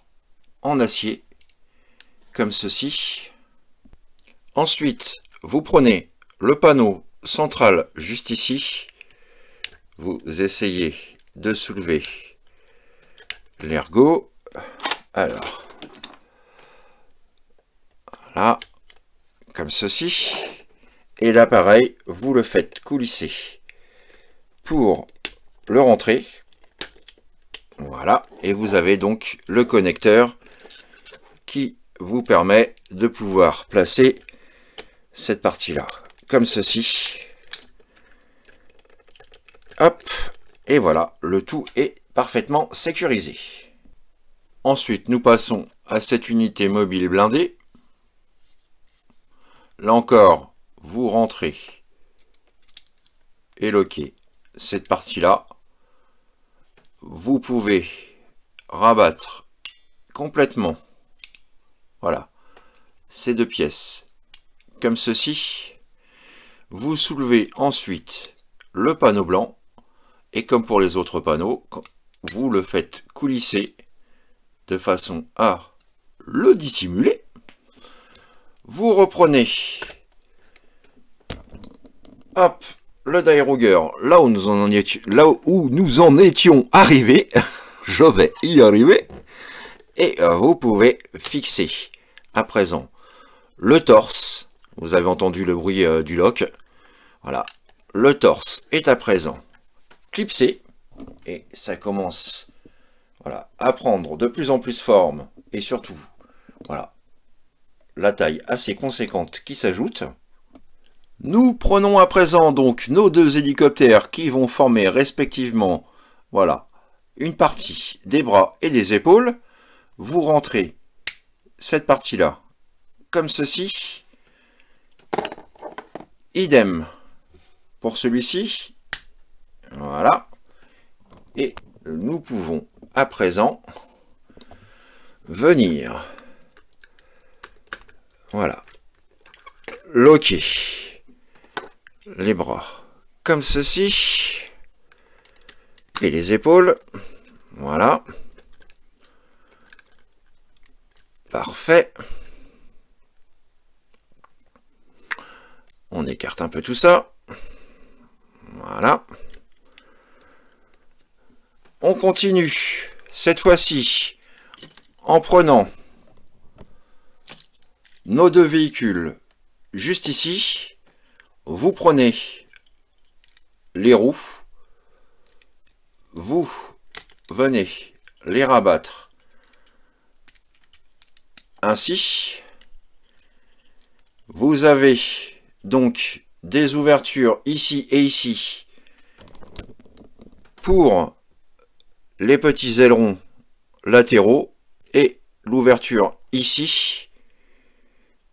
en acier, comme ceci. Ensuite, vous prenez le panneau central juste ici, vous essayez de soulever l'ergot. Alors, comme ceci. Et l'appareil vous le faites coulisser pour le rentrer. Voilà, et vous avez donc le connecteur qui vous permet de pouvoir placer cette partie-là, comme ceci. Hop, et voilà, le tout est parfaitement sécurisé. Ensuite, nous passons à cette unité mobile blindée Là encore, vous rentrez et loquez cette partie-là. Vous pouvez rabattre complètement, voilà, ces deux pièces, comme ceci. Vous soulevez ensuite le panneau blanc, et comme pour les autres panneaux, vous le faites coulisser de façon à le dissimuler, vous reprenez. Hop, le Die là où nous en, étions, là où nous en étions arrivés, je vais y arriver, et euh, vous pouvez fixer à présent le torse, vous avez entendu le bruit euh, du lock, voilà, le torse est à présent clipsé, et ça commence voilà, à prendre de plus en plus forme, et surtout, voilà, la taille assez conséquente qui s'ajoute. Nous prenons à présent donc nos deux hélicoptères qui vont former respectivement, voilà, une partie des bras et des épaules. Vous rentrez cette partie-là comme ceci. Idem pour celui-ci. Voilà. Et nous pouvons à présent venir voilà. Loqué. Les bras. Comme ceci. Et les épaules. Voilà. Parfait. On écarte un peu tout ça. Voilà. On continue. Cette fois-ci, en prenant nos deux véhicules juste ici. Vous prenez les roues. Vous venez les rabattre ainsi. Vous avez donc des ouvertures ici et ici pour les petits ailerons latéraux et l'ouverture ici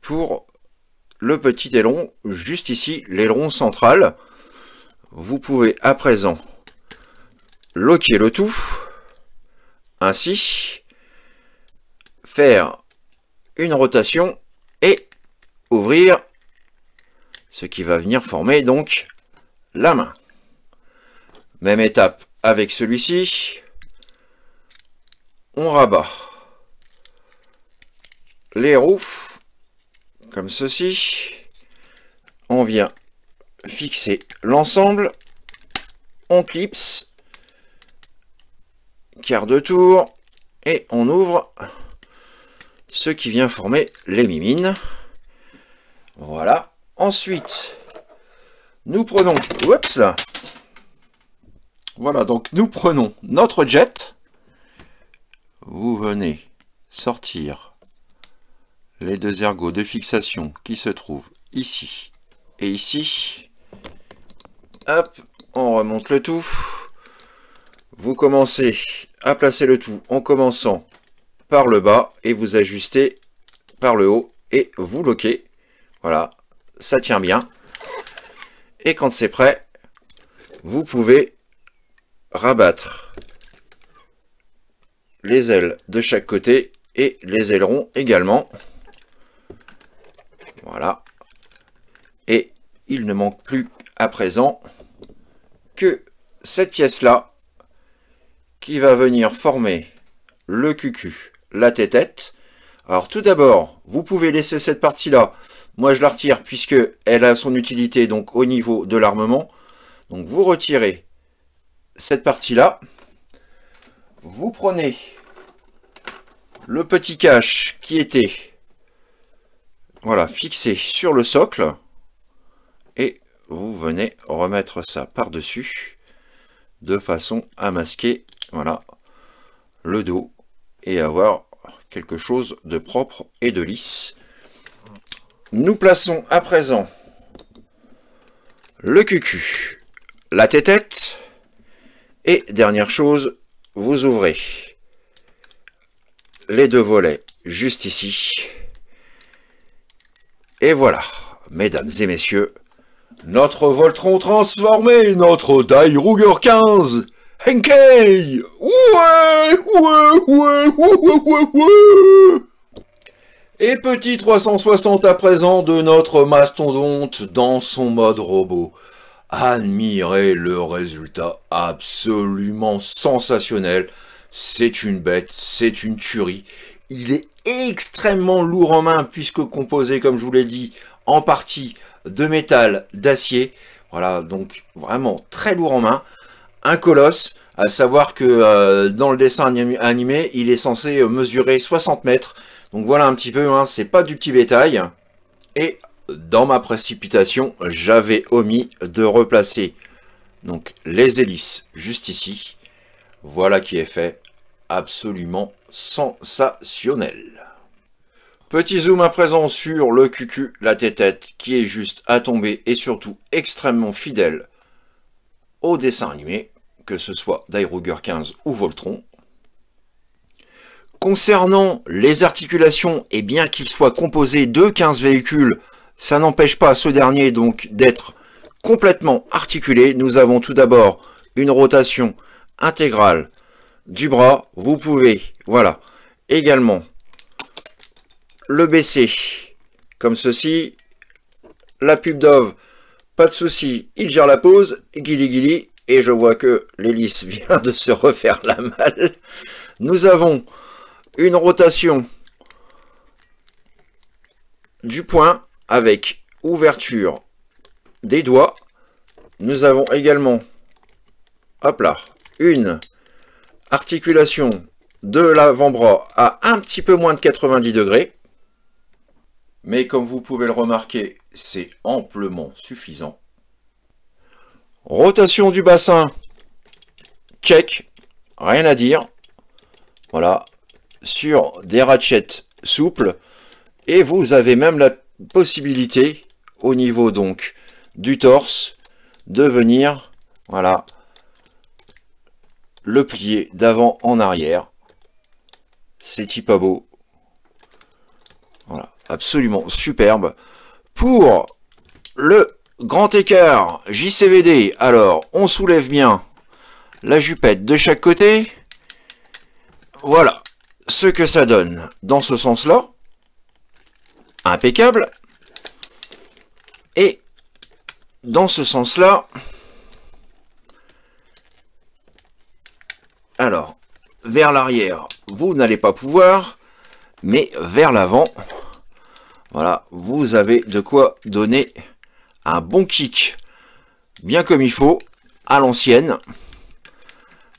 pour le petit aileron juste ici, l'aileron central. Vous pouvez à présent loquer le tout, ainsi faire une rotation et ouvrir ce qui va venir former donc la main. Même étape avec celui-ci, on rabat les roues comme ceci. On vient fixer l'ensemble. On clipse. Quart de tour. Et on ouvre ce qui vient former les mimines. Voilà. Ensuite, nous prenons... Oups Voilà, donc nous prenons notre jet. Vous venez sortir les deux ergots de fixation qui se trouvent ici et ici. Hop, on remonte le tout. Vous commencez à placer le tout en commençant par le bas et vous ajustez par le haut et vous loquez. Voilà, ça tient bien. Et quand c'est prêt, vous pouvez rabattre les ailes de chaque côté et les ailerons également. Voilà. Et il ne manque plus à présent que cette pièce-là qui va venir former le cucu, la tête-tête. Alors tout d'abord, vous pouvez laisser cette partie-là. Moi, je la retire puisque elle a son utilité donc au niveau de l'armement. Donc vous retirez cette partie-là. Vous prenez le petit cache qui était voilà, fixé sur le socle, et vous venez remettre ça par-dessus, de façon à masquer, voilà, le dos, et avoir quelque chose de propre et de lisse. Nous plaçons à présent le cucu, la tête et dernière chose, vous ouvrez les deux volets juste ici, et voilà, mesdames et messieurs, notre Voltron transformé, notre Die Ruger 15 Henkei ouais, ouais, ouais, Et petit 360 à présent de notre mastodonte dans son mode robot. Admirez le résultat absolument sensationnel. C'est une bête, c'est une tuerie. Il est extrêmement lourd en main puisque composé, comme je vous l'ai dit, en partie de métal, d'acier. Voilà, donc vraiment très lourd en main. Un colosse, à savoir que euh, dans le dessin animé, il est censé euh, mesurer 60 mètres. Donc voilà un petit peu, hein, c'est pas du petit bétail. Et dans ma précipitation, j'avais omis de replacer donc les hélices juste ici. Voilà qui est fait absolument sensationnel. Petit zoom à présent sur le QQ, la tête qui est juste à tomber et surtout extrêmement fidèle au dessin animé, que ce soit Ruger 15 ou Voltron. Concernant les articulations, et bien qu'il soit composé de 15 véhicules, ça n'empêche pas ce dernier donc d'être complètement articulé. Nous avons tout d'abord une rotation intégrale du bras, vous pouvez, voilà, également le baisser comme ceci. La pub d'ov, pas de souci, il gère la pose, guili guili, et je vois que l'hélice vient de se refaire la malle. Nous avons une rotation du point avec ouverture des doigts. Nous avons également, hop là, une Articulation de l'avant-bras à un petit peu moins de 90 degrés. Mais comme vous pouvez le remarquer, c'est amplement suffisant. Rotation du bassin, check, rien à dire. Voilà, sur des ratchets souples. Et vous avez même la possibilité, au niveau donc du torse, de venir, voilà, le plier d'avant en arrière. C'est pas beau. Voilà, absolument superbe. Pour le grand écart JCVD, alors on soulève bien la jupette de chaque côté. Voilà ce que ça donne dans ce sens-là. Impeccable. Et dans ce sens-là, Alors, vers l'arrière, vous n'allez pas pouvoir, mais vers l'avant, voilà, vous avez de quoi donner un bon kick, bien comme il faut, à l'ancienne.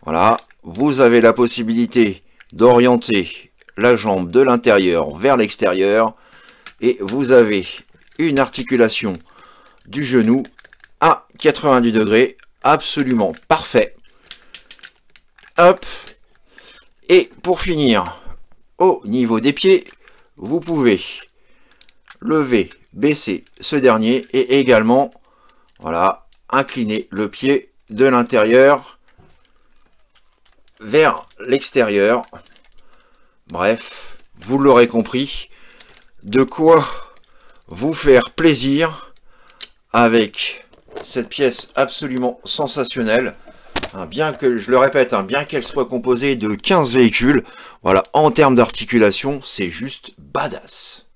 Voilà, vous avez la possibilité d'orienter la jambe de l'intérieur vers l'extérieur et vous avez une articulation du genou à 90 degrés absolument parfait. Et pour finir, au niveau des pieds, vous pouvez lever, baisser ce dernier et également, voilà, incliner le pied de l'intérieur vers l'extérieur. Bref, vous l'aurez compris, de quoi vous faire plaisir avec cette pièce absolument sensationnelle. Hein, bien que, je le répète, hein, bien qu'elle soit composée de 15 véhicules, voilà, en termes d'articulation, c'est juste badass.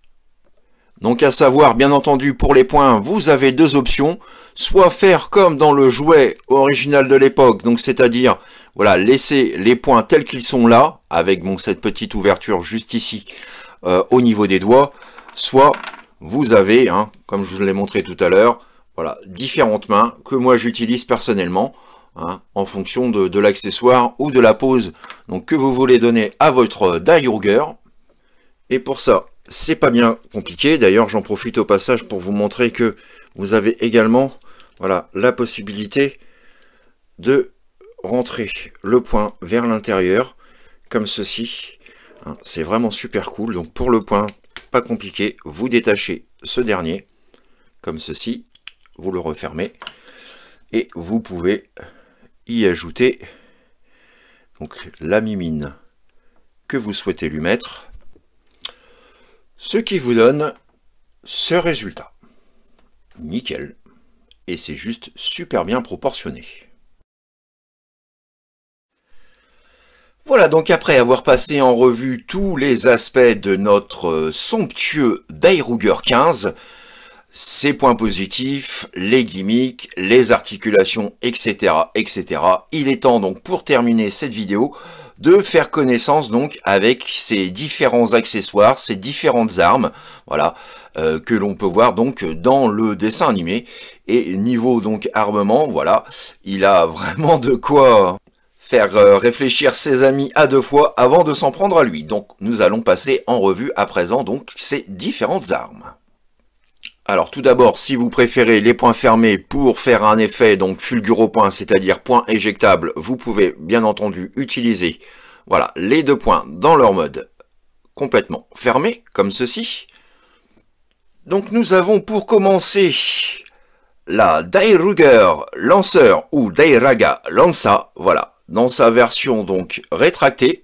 Donc à savoir, bien entendu, pour les points, vous avez deux options. Soit faire comme dans le jouet original de l'époque, donc c'est-à-dire, voilà, laisser les points tels qu'ils sont là, avec cette petite ouverture juste ici, euh, au niveau des doigts. Soit vous avez, hein, comme je vous l'ai montré tout à l'heure, voilà, différentes mains que moi j'utilise personnellement. Hein, en fonction de, l'accessoire ou de la pose que vous voulez donner à votre die Et pour ça, c'est pas bien compliqué. D'ailleurs, j'en profite au passage pour vous montrer que vous avez également voilà, la possibilité de rentrer le point vers l'intérieur, comme ceci. Hein, c'est vraiment super cool. Donc pour le point, pas compliqué, vous détachez ce dernier, comme ceci, vous le refermez, et vous pouvez y ajouter donc la mimine que vous souhaitez lui mettre, ce qui vous donne ce résultat. Nickel. Et c'est juste super bien proportionné. Voilà donc après avoir passé en revue tous les aspects de notre somptueux Dairuger 15, ses points positifs, les gimmicks, les articulations, etc., etc. Il est temps donc pour terminer cette vidéo de faire connaissance donc avec ces différents accessoires, ces différentes armes, voilà, euh, que l'on peut voir donc dans le dessin animé. Et niveau donc armement, voilà, il a vraiment de quoi faire euh, réfléchir ses amis à deux fois avant de s'en prendre à lui. Donc nous allons passer en revue à présent donc ces différentes armes. Alors tout d'abord, si vous préférez les points fermés pour faire un effet donc fulguro point, c'est-à-dire point éjectable, vous pouvez bien entendu utiliser voilà, les deux points dans leur mode complètement fermé, comme ceci. Donc nous avons pour commencer la Dairuger lanceur ou Dairaga Lanza, voilà, dans sa version donc rétractée,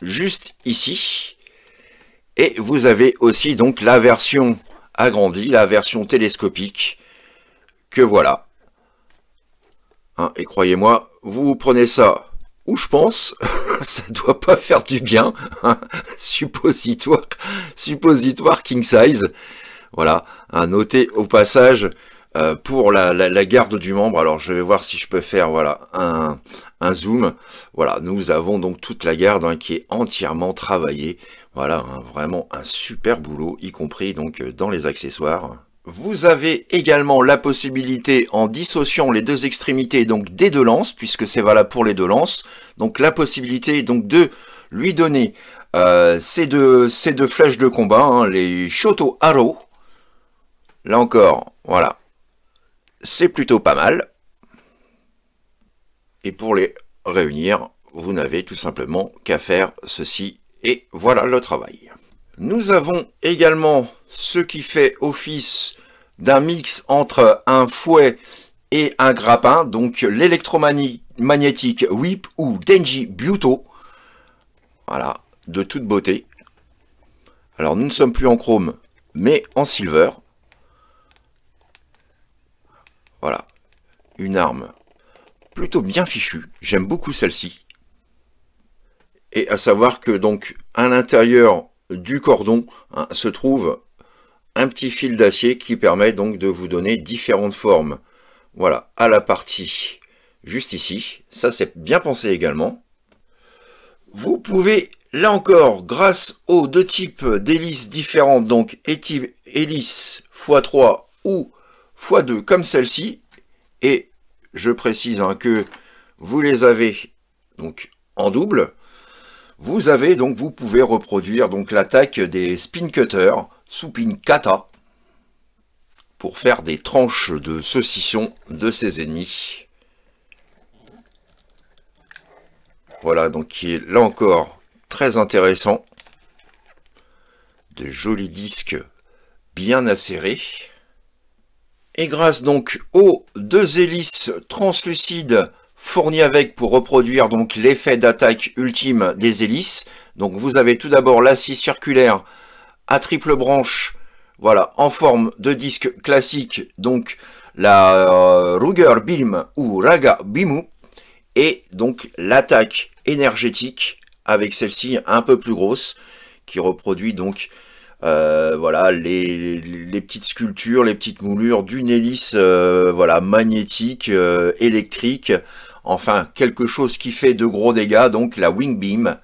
juste ici. Et vous avez aussi donc la version agrandi, la version télescopique, que voilà. Hein, et croyez-moi, vous prenez ça où je pense, ça doit pas faire du bien, suppositoire, suppositoire king size. Voilà, à noter au passage euh, pour la, garde du membre. Alors je vais voir si je peux faire voilà un, zoom. Voilà, nous avons donc toute la garde hein, qui est entièrement travaillée voilà, hein, vraiment un super boulot, y compris donc euh, dans les accessoires. Vous avez également la possibilité, en dissociant les deux extrémités donc des deux lances, puisque c'est valable pour les deux lances, donc la possibilité donc de lui donner euh, ces, deux, flèches de combat, hein, les Shoto Arrow. Là encore, voilà, c'est plutôt pas mal. Et pour les réunir, vous n'avez tout simplement qu'à faire ceci et voilà le travail. Nous avons également ce qui fait office d'un mix entre un fouet et un grappin, donc l'électromagnétique Whip ou Denji Buto. Voilà, de toute beauté. Alors nous ne sommes plus en chrome, mais en silver. Voilà, une arme plutôt bien fichue. J'aime beaucoup celle-ci. Et à savoir que donc à l'intérieur du cordon hein, se trouve un petit fil d'acier qui permet donc de vous donner différentes formes. Voilà, à la partie juste ici, ça c'est bien pensé également. Vous pouvez, là encore, grâce aux deux types d'hélices différentes, donc hélice x3 ou x2 comme celle-ci, et je précise hein, que vous les avez donc en double, vous avez donc, vous pouvez reproduire donc l'attaque des spin cutters sous kata pour faire des tranches de saucisson de ses ennemis. Voilà, donc qui est là encore très intéressant. De jolis disques bien acérés. Et grâce donc aux deux hélices translucides fourni avec pour reproduire donc l'effet d'attaque ultime des hélices. Donc vous avez tout d'abord l'acier circulaire à triple branche, voilà, en forme de disque classique, donc la euh, Ruger BIM ou Raga Bimu, et donc l'attaque énergétique avec celle-ci un peu plus grosse, qui reproduit donc euh, voilà les, petites sculptures, les petites moulures d'une hélice euh, voilà magnétique, électrique, enfin quelque chose qui fait de gros dégâts, donc la Wing Beam,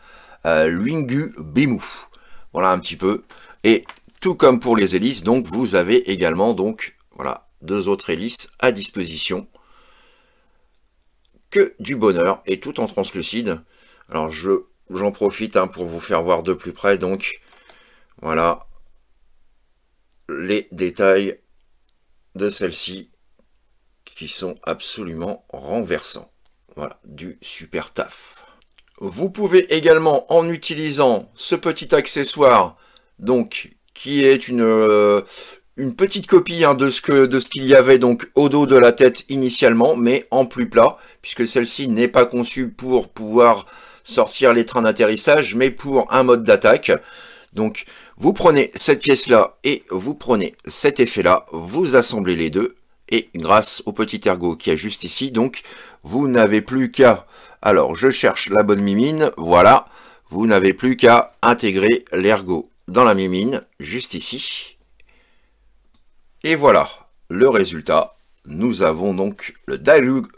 euh, Wingu Voilà un petit peu. Et tout comme pour les hélices, donc vous avez également donc voilà deux autres hélices à disposition. Que du bonheur et tout en translucide. Alors je j'en profite hein, pour vous faire voir de plus près donc voilà les détails de celle-ci qui sont absolument renversants. Voilà, du super taf. Vous pouvez également, en utilisant ce petit accessoire, donc qui est une, euh, une petite copie hein, de ce que de ce qu'il y avait donc au dos de la tête initialement, mais en plus plat, puisque celle-ci n'est pas conçue pour pouvoir sortir les trains d'atterrissage, mais pour un mode d'attaque. Donc vous prenez cette pièce-là et vous prenez cet effet-là, vous assemblez les deux, et grâce au petit ergot qui est juste ici, donc, vous n'avez plus qu'à... Alors, je cherche la bonne mimine, voilà. Vous n'avez plus qu'à intégrer l'ergot dans la mimine, juste ici. Et voilà le résultat. Nous avons donc le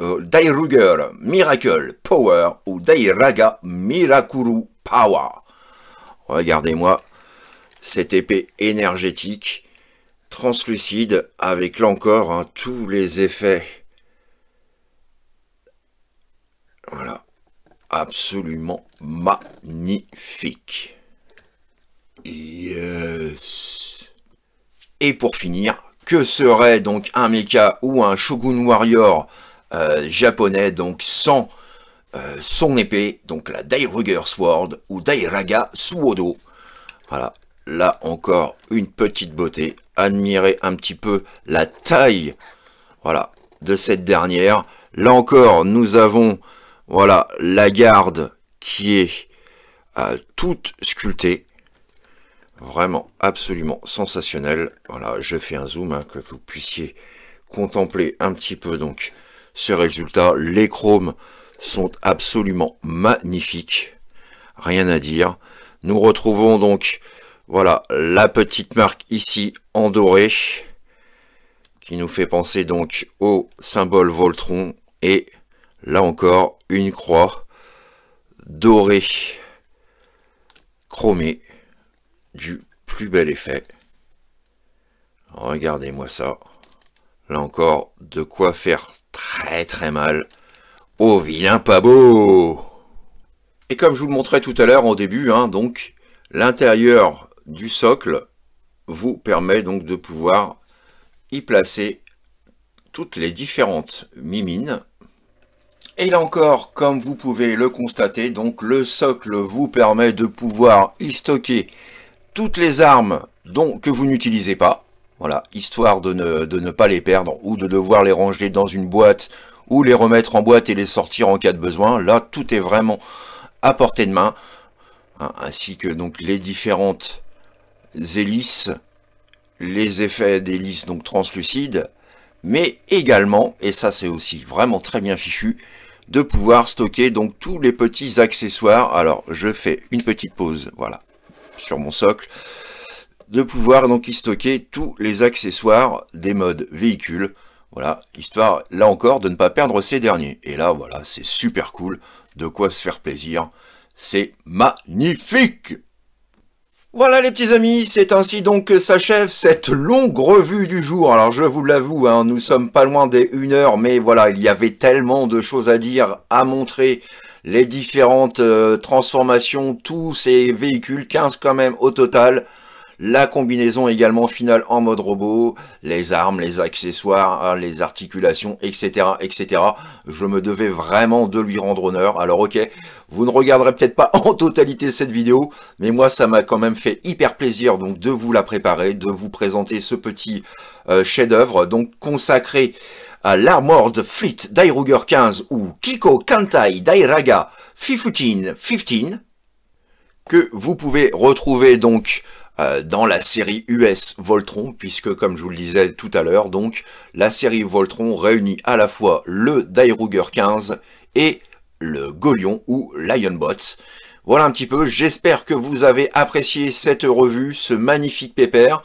euh, Dairuger Miracle Power ou Dairaga Mirakuru Power. Regardez-moi cette épée énergétique translucide, avec là encore hein, tous les effets. Voilà, absolument magnifique. Yes. Et pour finir, que serait donc un mecha ou un Shogun Warrior euh, japonais, donc sans euh, son épée, donc la rugger Sword ou Dairaga Suodo. Voilà, là encore une petite beauté. Admirez un petit peu la taille voilà, de cette dernière. Là encore, nous avons voilà, la garde qui est euh, toute sculptée. Vraiment, absolument sensationnelle. Voilà, je fais un zoom, hein, que vous puissiez contempler un petit peu donc ce résultat. Les chromes sont absolument magnifiques. Rien à dire. Nous retrouvons donc voilà, la petite marque ici en doré, qui nous fait penser donc au symbole Voltron, et là encore, une croix dorée, chromée, du plus bel effet. Regardez-moi ça. Là encore, de quoi faire très très mal au vilain pas beau Et comme je vous le montrais tout à l'heure en début, hein, donc l'intérieur du socle vous permet donc de pouvoir y placer toutes les différentes mimines. Et là encore, comme vous pouvez le constater, donc le socle vous permet de pouvoir y stocker toutes les armes dont, que vous n'utilisez pas. Voilà, histoire de ne, de ne pas les perdre ou de devoir les ranger dans une boîte ou les remettre en boîte et les sortir en cas de besoin. Là, tout est vraiment à portée de main, hein, ainsi que donc les différentes hélices, les effets d'hélices donc translucides, mais également, et ça c'est aussi vraiment très bien fichu, de pouvoir stocker donc tous les petits accessoires. Alors je fais une petite pause, voilà, sur mon socle, de pouvoir donc y stocker tous les accessoires des modes véhicules. Voilà, histoire là encore de ne pas perdre ces derniers. Et là voilà, c'est super cool, de quoi se faire plaisir. C'est magnifique voilà les petits amis, c'est ainsi donc que s'achève cette longue revue du jour. Alors je vous l'avoue, hein, nous sommes pas loin des 1 heure, mais voilà, il y avait tellement de choses à dire, à montrer, les différentes euh, transformations, tous ces véhicules, 15 quand même au total. La combinaison également finale en mode robot, les armes, les accessoires, hein, les articulations, etc. etc. Je me devais vraiment de lui rendre honneur. Alors ok, vous ne regarderez peut-être pas en totalité cette vidéo, mais moi ça m'a quand même fait hyper plaisir donc de vous la préparer, de vous présenter ce petit euh, chef-d'œuvre donc consacré à l'Armored Fleet Dairuger 15 ou Kiko Kantai Dairaga Fifutin 15 que vous pouvez retrouver donc euh, dans la série US Voltron, puisque comme je vous le disais tout à l'heure, donc la série Voltron réunit à la fois le Dairuger 15 et le Golion ou Lionbot. Voilà un petit peu, j'espère que vous avez apprécié cette revue, ce magnifique pépère.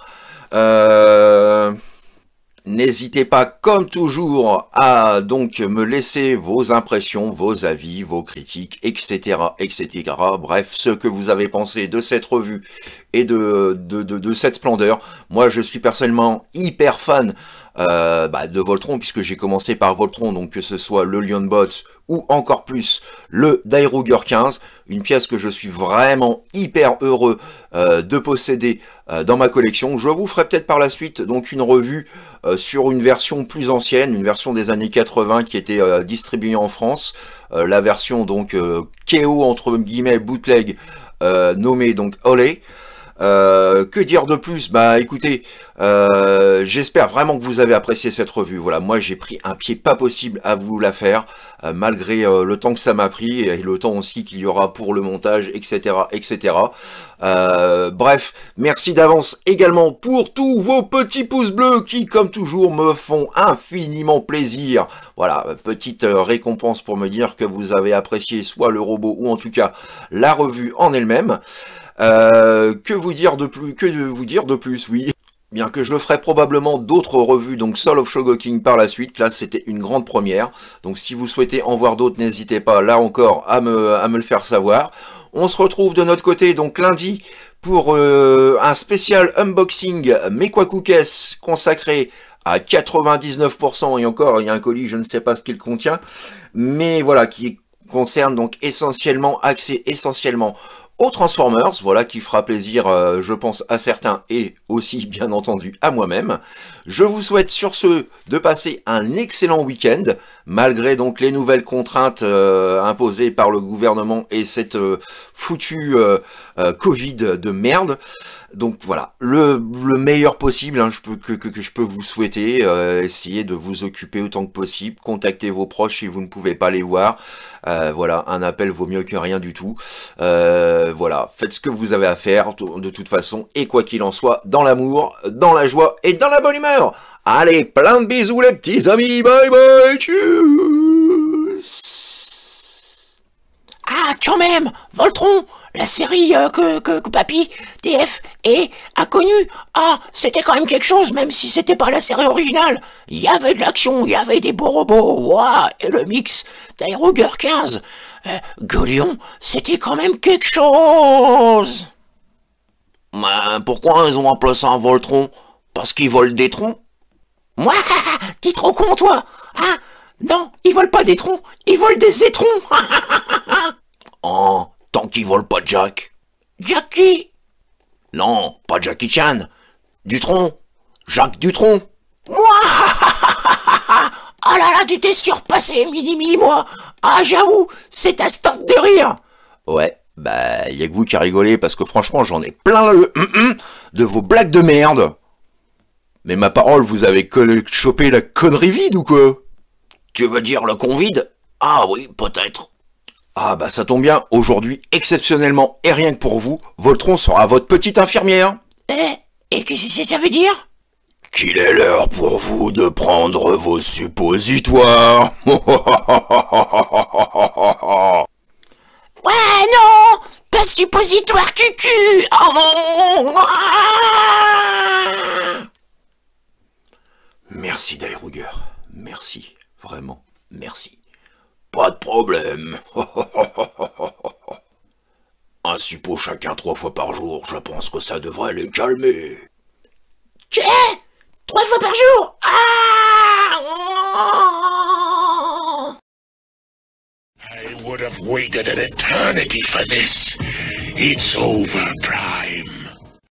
Euh... N'hésitez pas, comme toujours, à donc me laisser vos impressions, vos avis, vos critiques, etc., etc. Bref, ce que vous avez pensé de cette revue et de, de, de cette splendeur. Moi, je suis personnellement hyper fan euh, bah, de Voltron, puisque j'ai commencé par Voltron, donc que ce soit le Lionbot ou encore plus le Dairuger 15, une pièce que je suis vraiment hyper heureux euh, de posséder euh, dans ma collection. Je vous ferai peut-être par la suite donc une revue sur une version plus ancienne, une version des années 80 qui était distribuée en France, la version donc KO entre guillemets bootleg nommée donc Olé. Euh, que dire de plus Bah écoutez, euh, j'espère vraiment que vous avez apprécié cette revue. Voilà, moi j'ai pris un pied pas possible à vous la faire, euh, malgré le temps que ça m'a pris et le temps aussi qu'il y aura pour le montage, etc. etc. bref, merci d'avance également pour tous vos petits pouces bleus qui, comme toujours, me font infiniment plaisir. Voilà, petite récompense pour me dire que vous avez apprécié soit le robot ou en tout cas la revue en elle-même. Euh, que vous dire de plus Que de vous dire de plus Oui. Bien que je ferai probablement d'autres revues, donc Soul of Shogoking par la suite, là c'était une grande première. Donc si vous souhaitez en voir d'autres, n'hésitez pas là encore à me, à me le faire savoir. On se retrouve de notre côté donc lundi pour euh, un spécial unboxing Mekwakukes consacré à 99% et encore il y a un colis, je ne sais pas ce qu'il contient, mais voilà, qui concerne donc essentiellement, accès essentiellement aux Transformers, voilà qui fera plaisir, euh, je pense, à certains et aussi, bien entendu, à moi-même. Je vous souhaite sur ce de passer un excellent week-end, malgré donc les nouvelles contraintes euh, imposées par le gouvernement et cette euh, foutue Covid de merde. Donc voilà, le, le meilleur possible hein, je peux, que, je peux vous souhaiter. Euh, essayez de vous occuper autant que possible. Contactez vos proches si vous ne pouvez pas les voir. Euh, voilà, un appel vaut mieux que rien du tout. Euh, voilà, faites ce que vous avez à faire de toute façon. Et quoi qu'il en soit, dans l'amour, dans la joie et dans la bonne humeur. Allez, plein de bisous les petits amis. Bye bye. Tchuss. Ah, quand même Voltron la série euh, que, que, Papy TF et a connue. Ah, c'était quand même quelque chose, même si c'était pas la série originale. Il y avait de l'action, il y avait des beaux robots, et le mix Tyroger 15. Euh, Golion, c'était quand même quelque chose. Mais pourquoi ils ont appelé un Voltron Parce qu'ils volent des troncs Moi, t'es trop con toi Hein Non, ils volent pas des troncs, ils volent des étrons Oh, tant qu'ils volent pas Jack. Jackie Non, pas Jackie Chan. Dutron. Jacques Dutron. Moi Ah là là, tu t'es surpassé, mini mini moi Ah j'avoue, c'est un stock de rire Ouais, bah y a que vous qui rigolez parce que franchement j'en ai plein le mm, mm, de vos blagues de merde. Mais ma parole, vous avez chopé la connerie vide ou quoi Tu veux dire le con vide Ah oui, peut-être. Ah bah ça tombe bien, aujourd'hui, exceptionnellement et rien que pour vous, Voltron sera votre petite infirmière. Eh Et qu'est-ce que ça veut dire Qu'il est l'heure pour vous de prendre vos suppositoires. ouais non Pas suppositoire cucu oh, Merci Dairuger, merci, vraiment, merci. Pas de problème. Un suppôt chacun trois fois par jour, je pense que ça devrait les calmer. Quoi Trois fois par jour ah I would have waited an eternity for this. It's over, Prime.